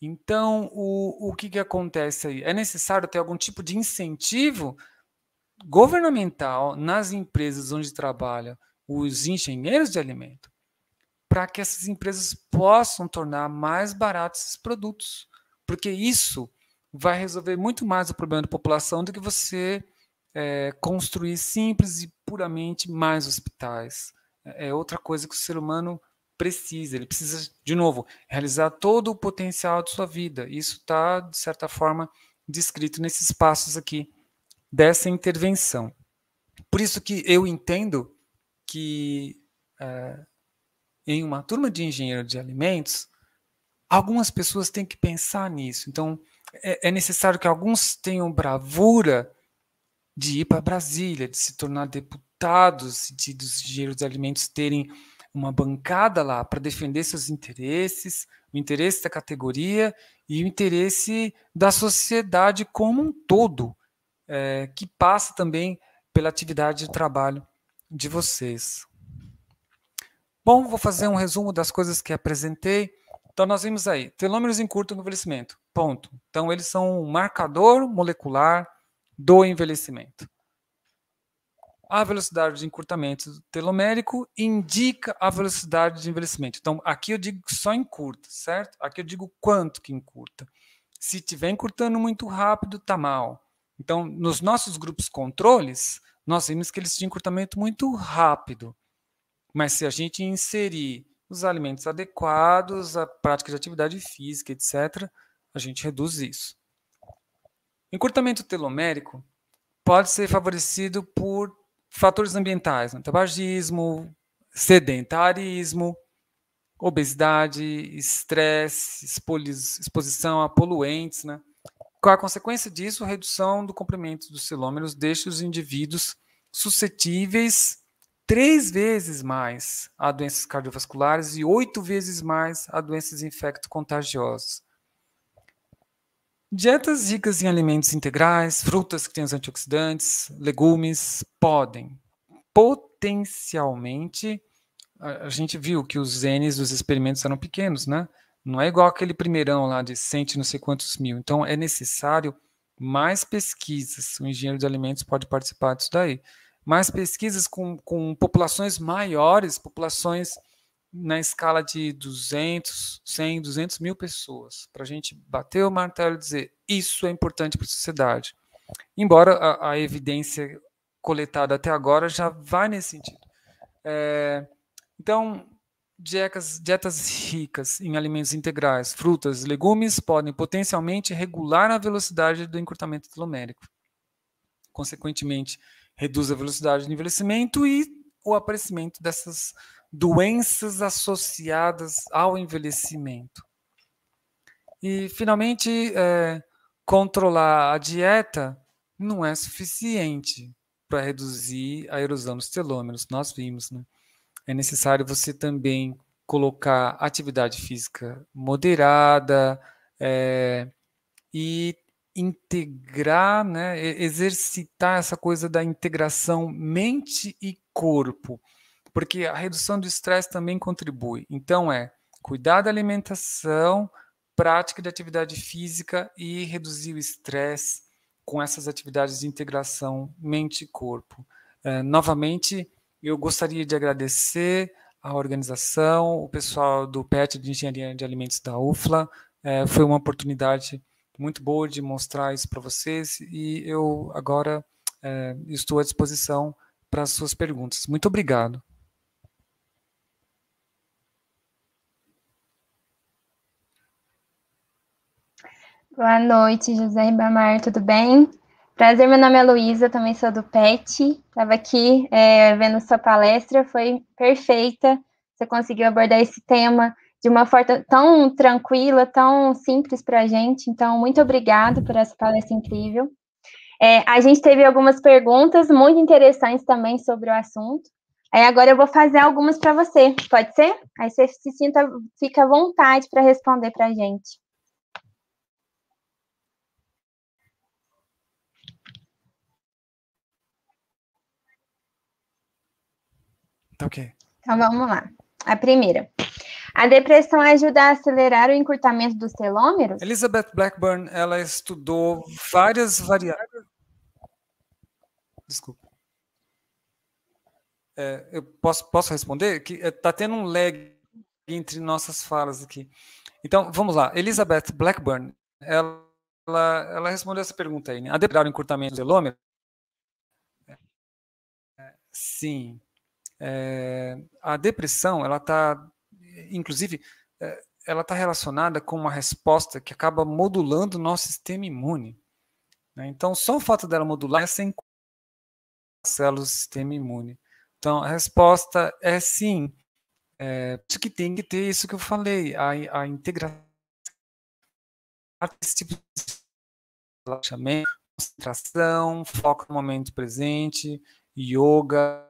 Então, o, o que, que acontece aí? É necessário ter algum tipo de incentivo governamental nas empresas onde trabalham os engenheiros de alimento, para que essas empresas possam tornar mais baratos esses produtos. Porque isso vai resolver muito mais o problema da população do que você é, construir simples e puramente mais hospitais é outra coisa que o ser humano precisa. Ele precisa, de novo, realizar todo o potencial de sua vida. Isso está, de certa forma, descrito nesses passos aqui dessa intervenção. Por isso que eu entendo que é, em uma turma de engenheiro de alimentos, algumas pessoas têm que pensar nisso. Então, é, é necessário que alguns tenham bravura de ir para Brasília, de se tornar deputado deputados de, dos engenheiros de alimentos terem uma bancada lá para defender seus interesses, o interesse da categoria e o interesse da sociedade como um todo, é, que passa também pela atividade de trabalho de vocês. Bom, vou fazer um resumo das coisas que apresentei. Então, nós vimos aí, telômeros em curto envelhecimento, ponto. Então, eles são um marcador molecular do envelhecimento a velocidade de encurtamento telomérico indica a velocidade de envelhecimento. Então, aqui eu digo que só encurta, certo? Aqui eu digo quanto que encurta. Se estiver encurtando muito rápido, está mal. Então, nos nossos grupos controles, nós vimos que eles tinham encurtamento muito rápido. Mas se a gente inserir os alimentos adequados, a prática de atividade física, etc., a gente reduz isso. Encurtamento telomérico pode ser favorecido por fatores ambientais, né? tabagismo, sedentarismo, obesidade, estresse, exposição a poluentes, né? Com a consequência disso, redução do comprimento dos telômeros deixa os indivíduos suscetíveis três vezes mais a doenças cardiovasculares e oito vezes mais a doenças infecto-contagiosas. Dietas ricas em alimentos integrais, frutas que têm os antioxidantes, legumes, podem potencialmente. A, a gente viu que os N's dos experimentos eram pequenos, né? Não é igual aquele primeirão lá de cento não sei quantos mil. Então é necessário mais pesquisas. O engenheiro de alimentos pode participar disso daí. Mais pesquisas com, com populações maiores, populações na escala de 200, 100, 200 mil pessoas, para a gente bater o martelo e dizer isso é importante para a sociedade. Embora a, a, evidência coletada até agora já vá nesse sentido. É, então, dietas, dietas ricas em alimentos integrais, frutas, legumes, podem potencialmente regular a velocidade do encurtamento telomérico. Consequentemente, reduz a velocidade do envelhecimento e o aparecimento dessas doenças associadas ao envelhecimento. E, finalmente, é, controlar a dieta não é suficiente para reduzir a erosão dos telômeros, nós vimos. Né? É necessário você também colocar atividade física moderada é, e integrar, né, exercitar essa coisa da integração mente e corpo porque a redução do estresse também contribui. Então, é cuidar da alimentação, prática de atividade física e reduzir o estresse com essas atividades de integração mente-corpo. Eh, novamente, eu gostaria de agradecer a organização, o pessoal do PET de Engenharia de Alimentos da UFLA. Eh, foi uma oportunidade muito boa de mostrar isso para vocês e eu agora eh, estou à disposição para as suas perguntas. Muito obrigado. Boa noite, José Ribamar, tudo bem? Prazer, meu nome é Luísa, também sou do PET. Estava aqui é, vendo sua palestra, foi perfeita. Você conseguiu abordar esse tema de uma forma tão tranquila, tão simples para a gente. Então, muito obrigado por essa palestra incrível. É, a gente teve algumas perguntas muito interessantes também sobre o assunto. Aí agora eu vou fazer algumas para você, pode ser? Aí você se sinta, fica à vontade para responder para a gente. Tá ok. Então vamos lá. A primeira. A depressão ajuda a acelerar o encurtamento dos telômeros? Elizabeth Blackburn, ela estudou várias variáveis. Desculpa. É, eu posso, posso responder? Que está é, tendo um lag entre nossas falas aqui. Então, vamos lá. Elizabeth Blackburn, ela, ela, ela respondeu essa pergunta aí. Né? A depressão o encurtamento dos telômeros? É, sim. É, a depressão, ela está, inclusive, é, ela está relacionada com uma resposta que acaba modulando o nosso sistema imune. Né? Então, só o fato dela modular é sem células do sistema imune. Então, a resposta é sim. É, por isso que tem que ter isso que eu falei, a, a integração desse tipo de relaxamento, concentração, foco no momento presente, yoga,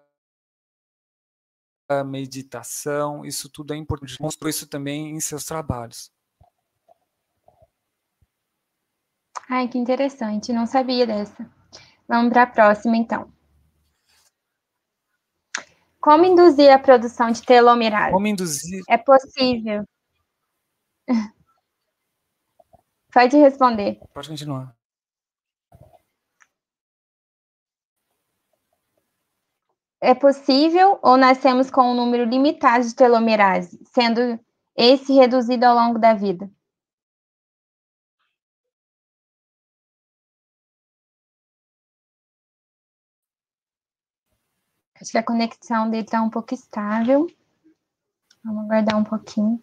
meditação, isso tudo é importante. Mostrou isso também em seus trabalhos. Ai, que interessante, não sabia dessa. Vamos para a próxima, então. Como induzir a produção de telomerase? Como induzir? É possível. Pode responder. Pode continuar. é possível ou nascemos com um número limitado de telomerase, sendo esse reduzido ao longo da vida? Acho que a conexão dele está um pouco estável. Vamos aguardar um pouquinho.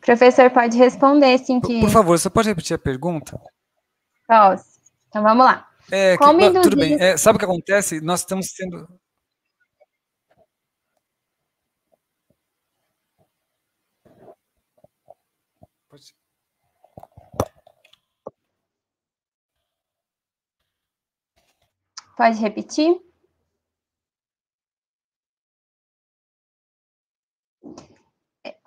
professor pode responder, sim. Que... Por favor, você pode repetir a pergunta? Posso. Então vamos lá. É, Como que, tá, induzir... Tudo bem. É, sabe o que acontece? Nós estamos tendo. Pode repetir?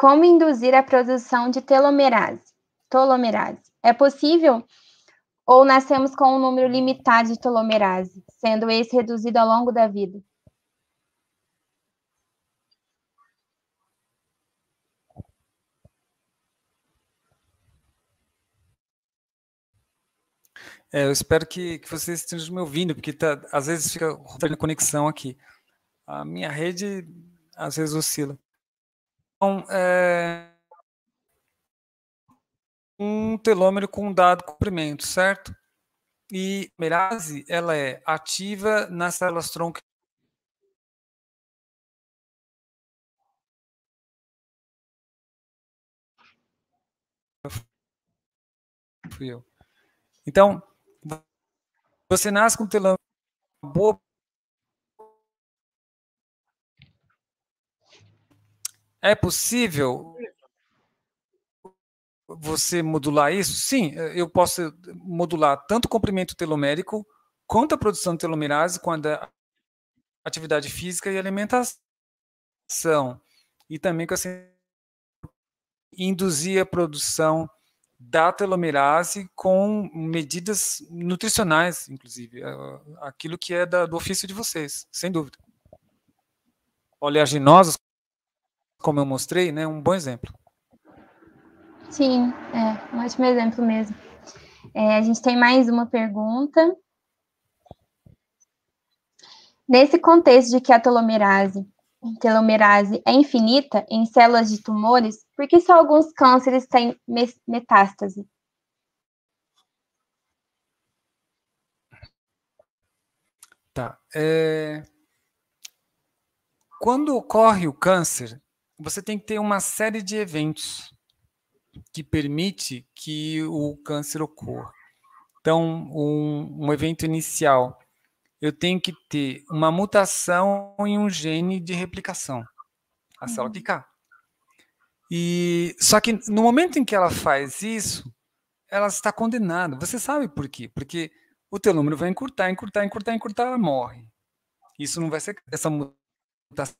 Como induzir a produção de telomerase? Telomerase. É possível ou nascemos com um número limitado de telomerase, sendo esse reduzido ao longo da vida? É, eu espero que, que vocês estejam me ouvindo, porque tá, às vezes fica rodando conexão aqui. A minha rede às vezes oscila. Então, é um telômero com um dado comprimento, certo? E a melase, ela é ativa nas células tronco Fui eu. Então, você nasce com telômero boa É possível você modular isso? Sim, eu posso modular tanto o comprimento telomérico quanto a produção de telomerase com a atividade física e alimentação. E também com a induzir a produção da telomerase com medidas nutricionais, inclusive, aquilo que é da, do ofício de vocês, sem dúvida. Oleaginosas, como eu mostrei, né, um bom exemplo. Sim, é um ótimo exemplo mesmo. É, a gente tem mais uma pergunta. Nesse contexto de que a telomerase, telomerase é infinita em células de tumores, por que só alguns cânceres têm metástase? Tá. É... Quando ocorre o câncer, você tem que ter uma série de eventos que permite que o câncer ocorra. Então, um, um evento inicial, eu tenho que ter uma mutação em um gene de replicação, a célula uhum. picar. E só que no momento em que ela faz isso, ela está condenada. Você sabe por quê? Porque o telômero vai encurtar, encurtar, encurtar, encurtar, ela morre. Isso não vai ser essa mutação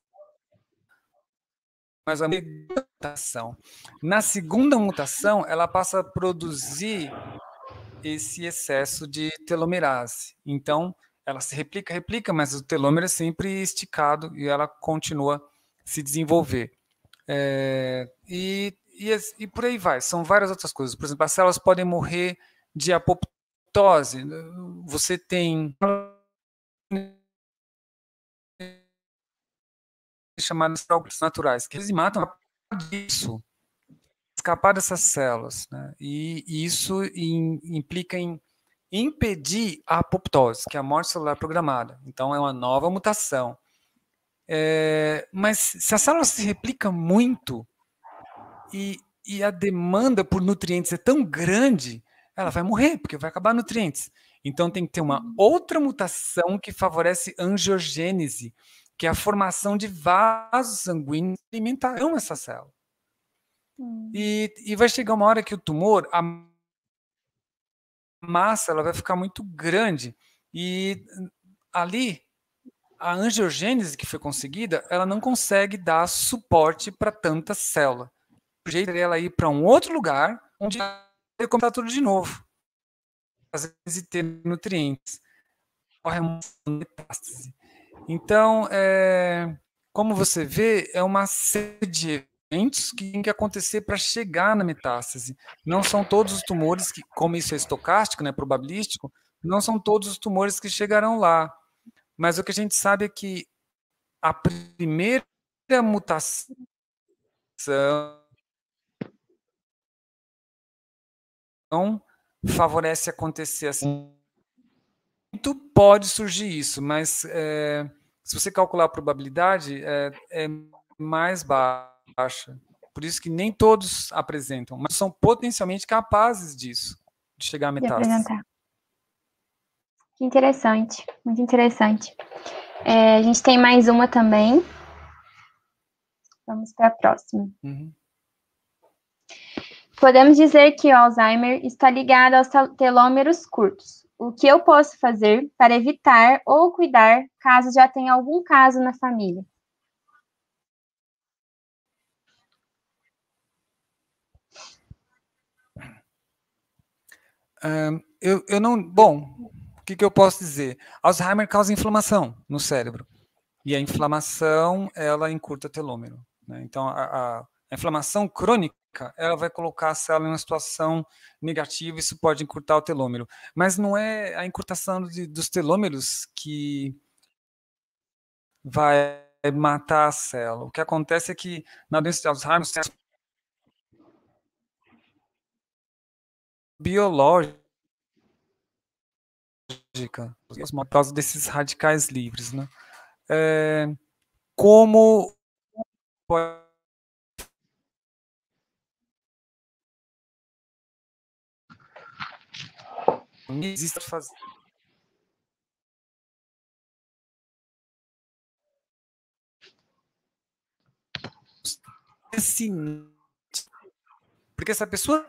mas a mutação. Na segunda mutação, ela passa a produzir esse excesso de telomerase. Então, ela se replica, replica, mas o telômero é sempre esticado e ela continua se desenvolver. É, e, e, e, por aí vai. São várias outras coisas. Por exemplo, as células podem morrer de apoptose. Você tem chamadas cálculos naturais, que eles matam disso, escapar dessas células. Né? E, e isso in, implica em impedir a apoptose, que é a morte celular programada. Então, é uma nova mutação. É, mas se a célula se replica muito e, e a demanda por nutrientes é tão grande, ela vai morrer, porque vai acabar nutrientes. Então tem que ter uma outra mutação que favorece angiogênese, que é a formação de vasos sanguíneos alimentarão essa célula. Hum. E, e vai chegar uma hora que o tumor, a massa, ela vai ficar muito grande. E hum, ali, a angiogênese que foi conseguida, ela não consegue dar suporte para tanta célula. O jeito é ela ir para um outro lugar, onde vai começar tudo de novo. Às vezes, ter nutrientes. Corre uma metástase. Então, é, como você vê, é uma série de eventos que tem que acontecer para chegar na metástase. Não são todos os tumores que, como isso é estocástico, né, probabilístico, não são todos os tumores que chegarão lá. Mas o que a gente sabe é que a primeira mutação favorece acontecer assim pode surgir isso, mas é, se você calcular a probabilidade, é, é, mais baixa. Por isso que nem todos apresentam, mas são potencialmente capazes disso, de chegar à metade. Que interessante, muito interessante. É, a gente tem mais uma também. Vamos para a próxima. Uhum. Podemos dizer que o Alzheimer está ligado aos telômeros curtos o que eu posso fazer para evitar ou cuidar caso já tenha algum caso na família? eu, eu não. Bom, o que, que eu posso dizer? Alzheimer causa inflamação no cérebro. E a inflamação, ela encurta telômero. Né? Então, a, a, a inflamação crônica ela vai colocar a célula em uma situação negativa, isso pode encurtar o telômero. Mas não é a encurtação de, dos telômeros que vai matar a célula. O que acontece é que na doença de Alzheimer, biológica, por causa desses radicais livres, né? É, como pode Não existe fazer. Porque essa pessoa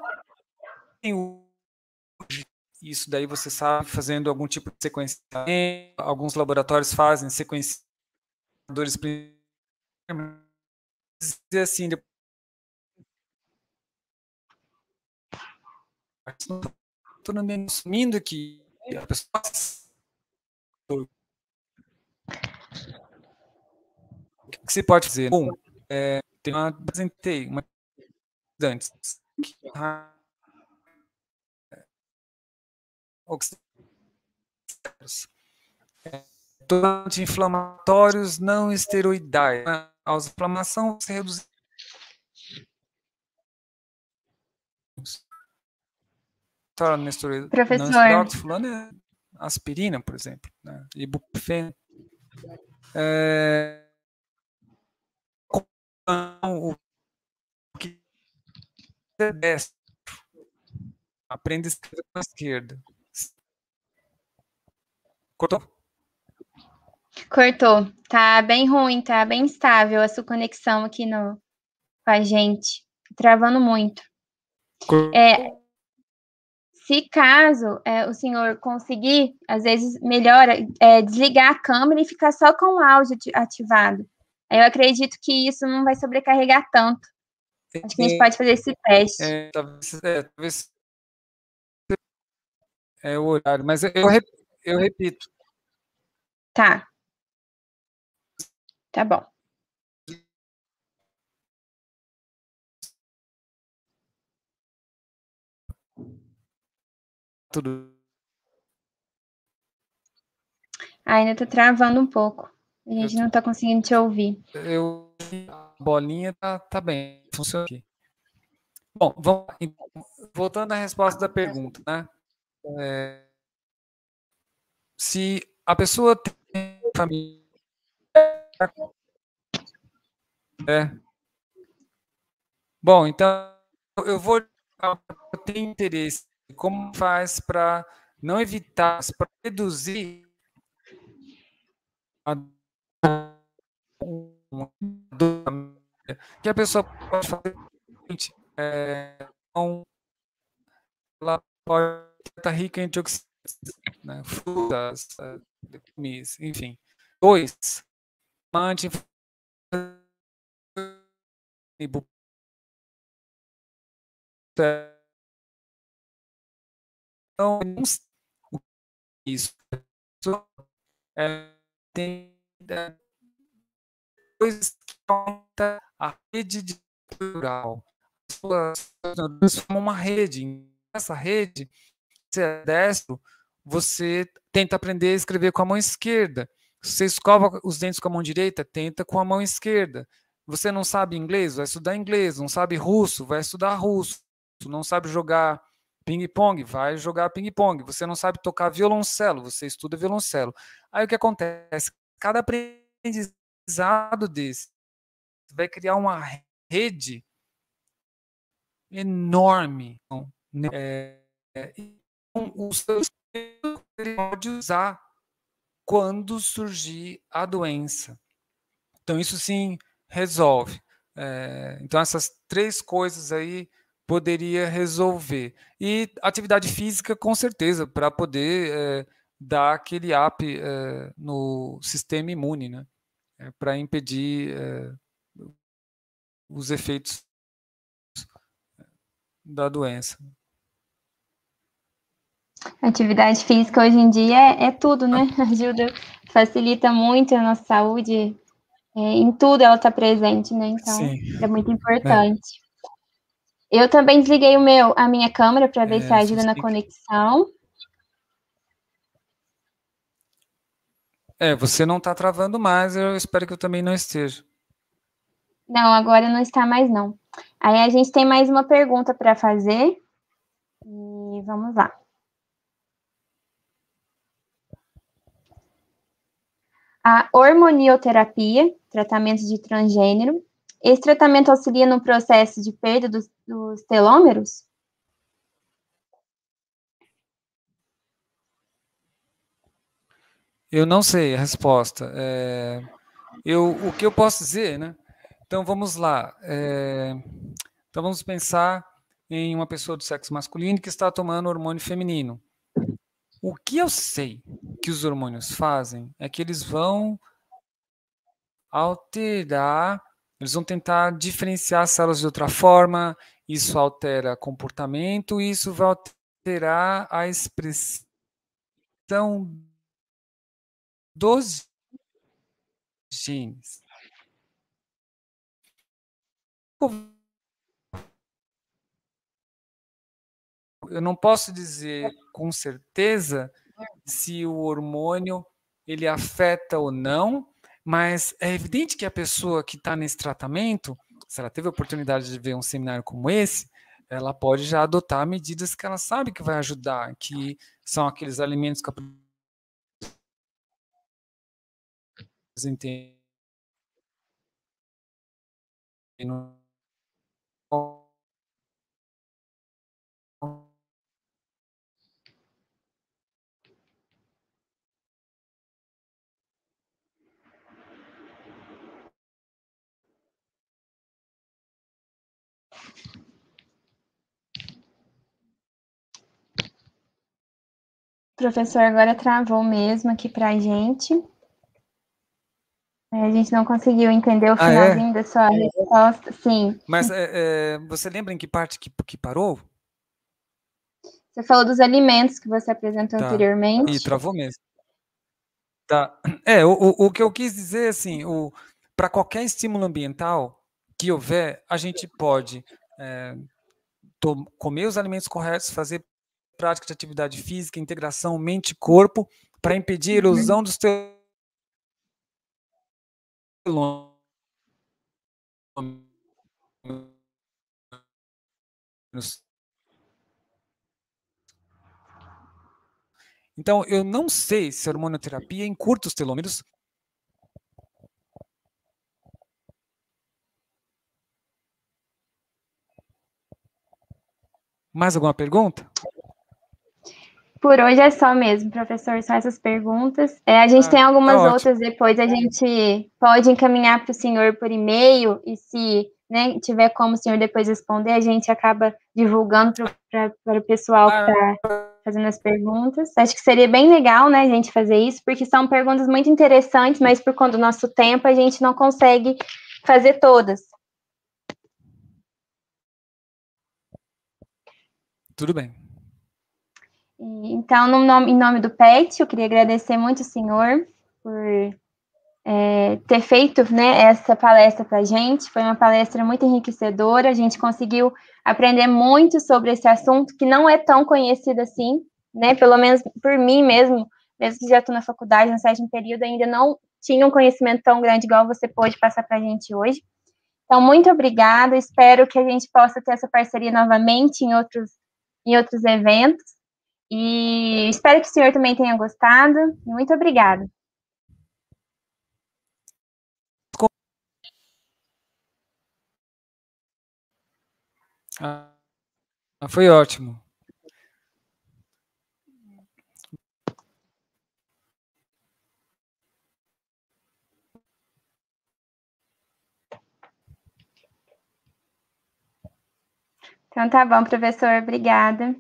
tem hoje, isso daí você sabe fazendo algum tipo de sequenciamento, alguns laboratórios fazem sequenciadores dizer assim, depois estou mundo assumindo que a pessoa. O que se pode fazer? Bom, é, tem uma. Apresentei uma. Antes. É, é, Totalmente inflamatórios não esteroidais. Né? A inflamação se reduzir Tá na Professor. Na história fulano é aspirina, por exemplo, né? ibuprofeno. É... O que é destro? Aprenda com a esquerda. Cortou? Cortou. Tá bem ruim, tá bem estável a sua conexão aqui no, com a gente. Tá travando muito. Cortou. É, se caso é, o senhor conseguir, às vezes melhora é, desligar a câmera e ficar só com o áudio ativado. Eu acredito que isso não vai sobrecarregar tanto. Acho que a gente pode fazer esse teste. É, talvez, é, talvez é o horário, mas eu, eu repito. Tá. Tá bom. Tudo. ainda né, tá travando um pouco. A gente não tá conseguindo te ouvir. Eu a bolinha tá, tá bem, funciona aqui. Bom, vamos, então, voltando à resposta da pergunta, né? É, se a pessoa tem família. É. Bom, então eu vou. Eu tenho interesse e como faz para não evitar, para reduzir a que a pessoa pode fazer é, não, ela pode estar rica em antioxidantes, né, frutas, é, legumes, enfim. Dois, mante ibuprofeno então, é isso é, tem é, coisas que aumenta a rede de plural. As pessoas formam uma rede. Nessa rede, se é destro, você tenta aprender a escrever com a mão esquerda. Você escova os dentes com a mão direita, tenta com a mão esquerda. Você não sabe inglês, vai estudar inglês. Não sabe russo, vai estudar russo. Não sabe jogar Ping-pong, vai jogar ping-pong. Você não sabe tocar violoncelo, você estuda violoncelo. Aí o que acontece? Cada aprendizado desse vai criar uma rede enorme. Então, né? É, é o seu pode usar quando surgir a doença. Então, isso sim resolve. É, então, essas três coisas aí poderia resolver. E atividade física, com certeza, para poder é, dar aquele up é, no sistema imune, né? É, para impedir eh, os efeitos da doença. Atividade física hoje em dia é, é tudo, né? Ajuda, facilita muito a nossa saúde. É, em tudo ela está presente, né? Então, Sim. é muito é. importante. Eu também desliguei o meu, a minha câmera para ver é, se ajuda na conexão. É, você não está travando mais, eu espero que eu também não esteja. Não, agora não está mais não. Aí a gente tem mais uma pergunta para fazer. E vamos lá. A hormonioterapia, tratamento de transgênero, esse tratamento auxilia no processo de perda dos, dos telômeros? Eu não sei a resposta. É, eu, o que eu posso dizer, né? Então vamos lá. É, então vamos pensar em uma pessoa do sexo masculino que está tomando hormônio feminino. O que eu sei que os hormônios fazem é que eles vão alterar eles vão tentar diferenciar as células de outra forma, isso altera comportamento, isso vai alterar a expressão dos genes. Eu não posso dizer com certeza se o hormônio ele afeta ou não mas é evidente que a pessoa que está nesse tratamento, se ela teve a oportunidade de ver um seminário como esse, ela pode já adotar medidas que ela sabe que vai ajudar, que são aqueles alimentos que a no professor agora travou mesmo aqui para a gente. É, a gente não conseguiu entender o finalzinho ah, é? da sua é. resposta, sim. Mas é, é, você lembra em que parte que, que parou? Você falou dos alimentos que você apresentou tá. anteriormente. E travou mesmo. Tá. É, o, o, o que eu quis dizer, assim, para qualquer estímulo ambiental que houver, a gente pode é, comer os alimentos corretos, fazer prática de atividade física, integração mente-corpo, para impedir a uhum. erosão dos telômeros Então, eu não sei se a hormonoterapia encurta os telômeros. Mais alguma pergunta? Por hoje é só mesmo, professor, só essas perguntas. É, a gente ah, tem algumas tá outras depois, a gente pode encaminhar para o senhor por e-mail e se né, tiver como o senhor depois responder, a gente acaba divulgando para o pessoal que está fazendo as perguntas. Acho que seria bem legal, né, a gente fazer isso, porque são perguntas muito interessantes, mas por conta do nosso tempo a gente não consegue fazer todas. Tudo bem. Então, no nome, em nome do PET, eu queria agradecer muito o senhor por é, ter feito né, essa palestra para a gente. Foi uma palestra muito enriquecedora, a gente conseguiu aprender muito sobre esse assunto que não é tão conhecido assim, né? Pelo menos por mim mesmo, mesmo que já estou na faculdade, no sétimo período, ainda não tinha um conhecimento tão grande igual você pôde passar para a gente hoje. Então, muito obrigada, espero que a gente possa ter essa parceria novamente em outros, em outros eventos. E espero que o senhor também tenha gostado. Muito obrigada. Ah, foi ótimo. Então tá bom, professor, obrigada.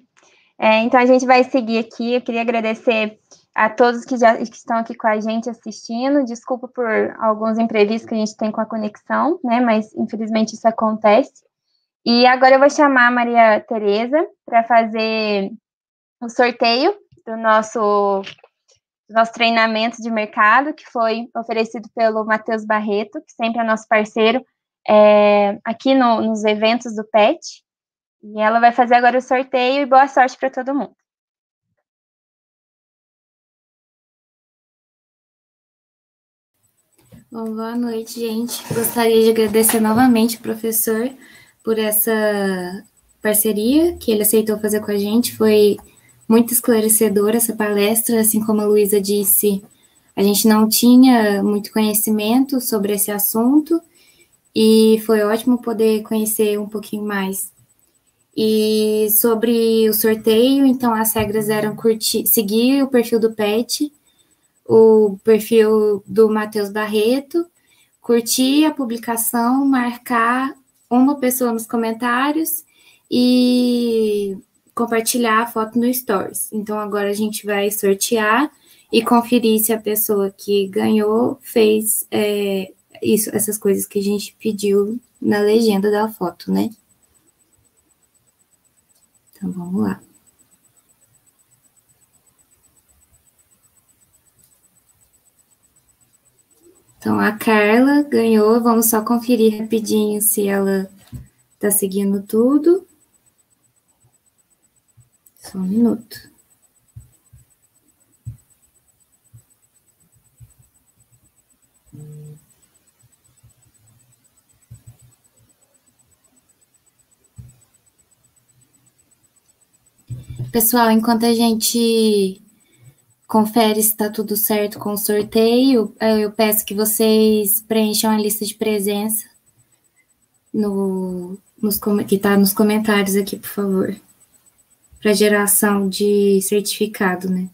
É, então a gente vai seguir aqui. Eu queria agradecer a todos que já que estão aqui com a gente assistindo. Desculpa por alguns imprevistos que a gente tem com a conexão, né? Mas infelizmente isso acontece. E agora eu vou chamar a Maria Tereza para fazer o sorteio do nosso do nosso treinamento de mercado, que foi oferecido pelo Matheus Barreto, que sempre é nosso parceiro é, aqui no, nos eventos do PET. E ela vai fazer agora o sorteio e boa sorte para todo mundo. Bom, boa noite, gente. Gostaria de agradecer novamente ao professor por essa parceria que ele aceitou fazer com a gente. Foi muito esclarecedora essa palestra, assim como a Luísa disse, a gente não tinha muito conhecimento sobre esse assunto e foi ótimo poder conhecer um pouquinho mais e sobre o sorteio, então as regras eram curtir, seguir o perfil do Pet, o perfil do Matheus Barreto, curtir a publicação, marcar uma pessoa nos comentários e compartilhar a foto no Stories. Então agora a gente vai sortear e conferir se a pessoa que ganhou fez é, isso, essas coisas que a gente pediu na legenda da foto, né? Então vamos lá. Então a Carla ganhou, vamos só conferir rapidinho se ela está seguindo tudo. Só um minuto. Pessoal, enquanto a gente confere se está tudo certo com o sorteio, eh, eu peço que vocês preencham a lista de presença no, nos, que está nos comentários aqui, por favor, para geração de certificado, né?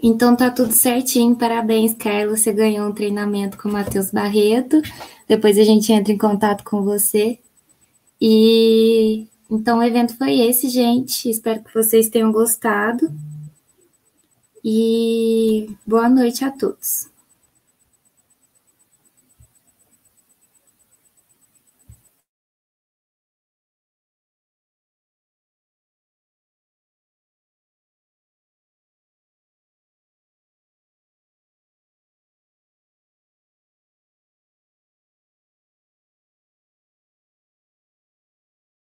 Então tá tudo certinho, parabéns, Carla. Você ganhou um treinamento com o Matheus Barreto. Depois a gente entra em contato com você. E então o evento foi esse, gente. Espero que vocês tenham gostado. E boa noite a todos.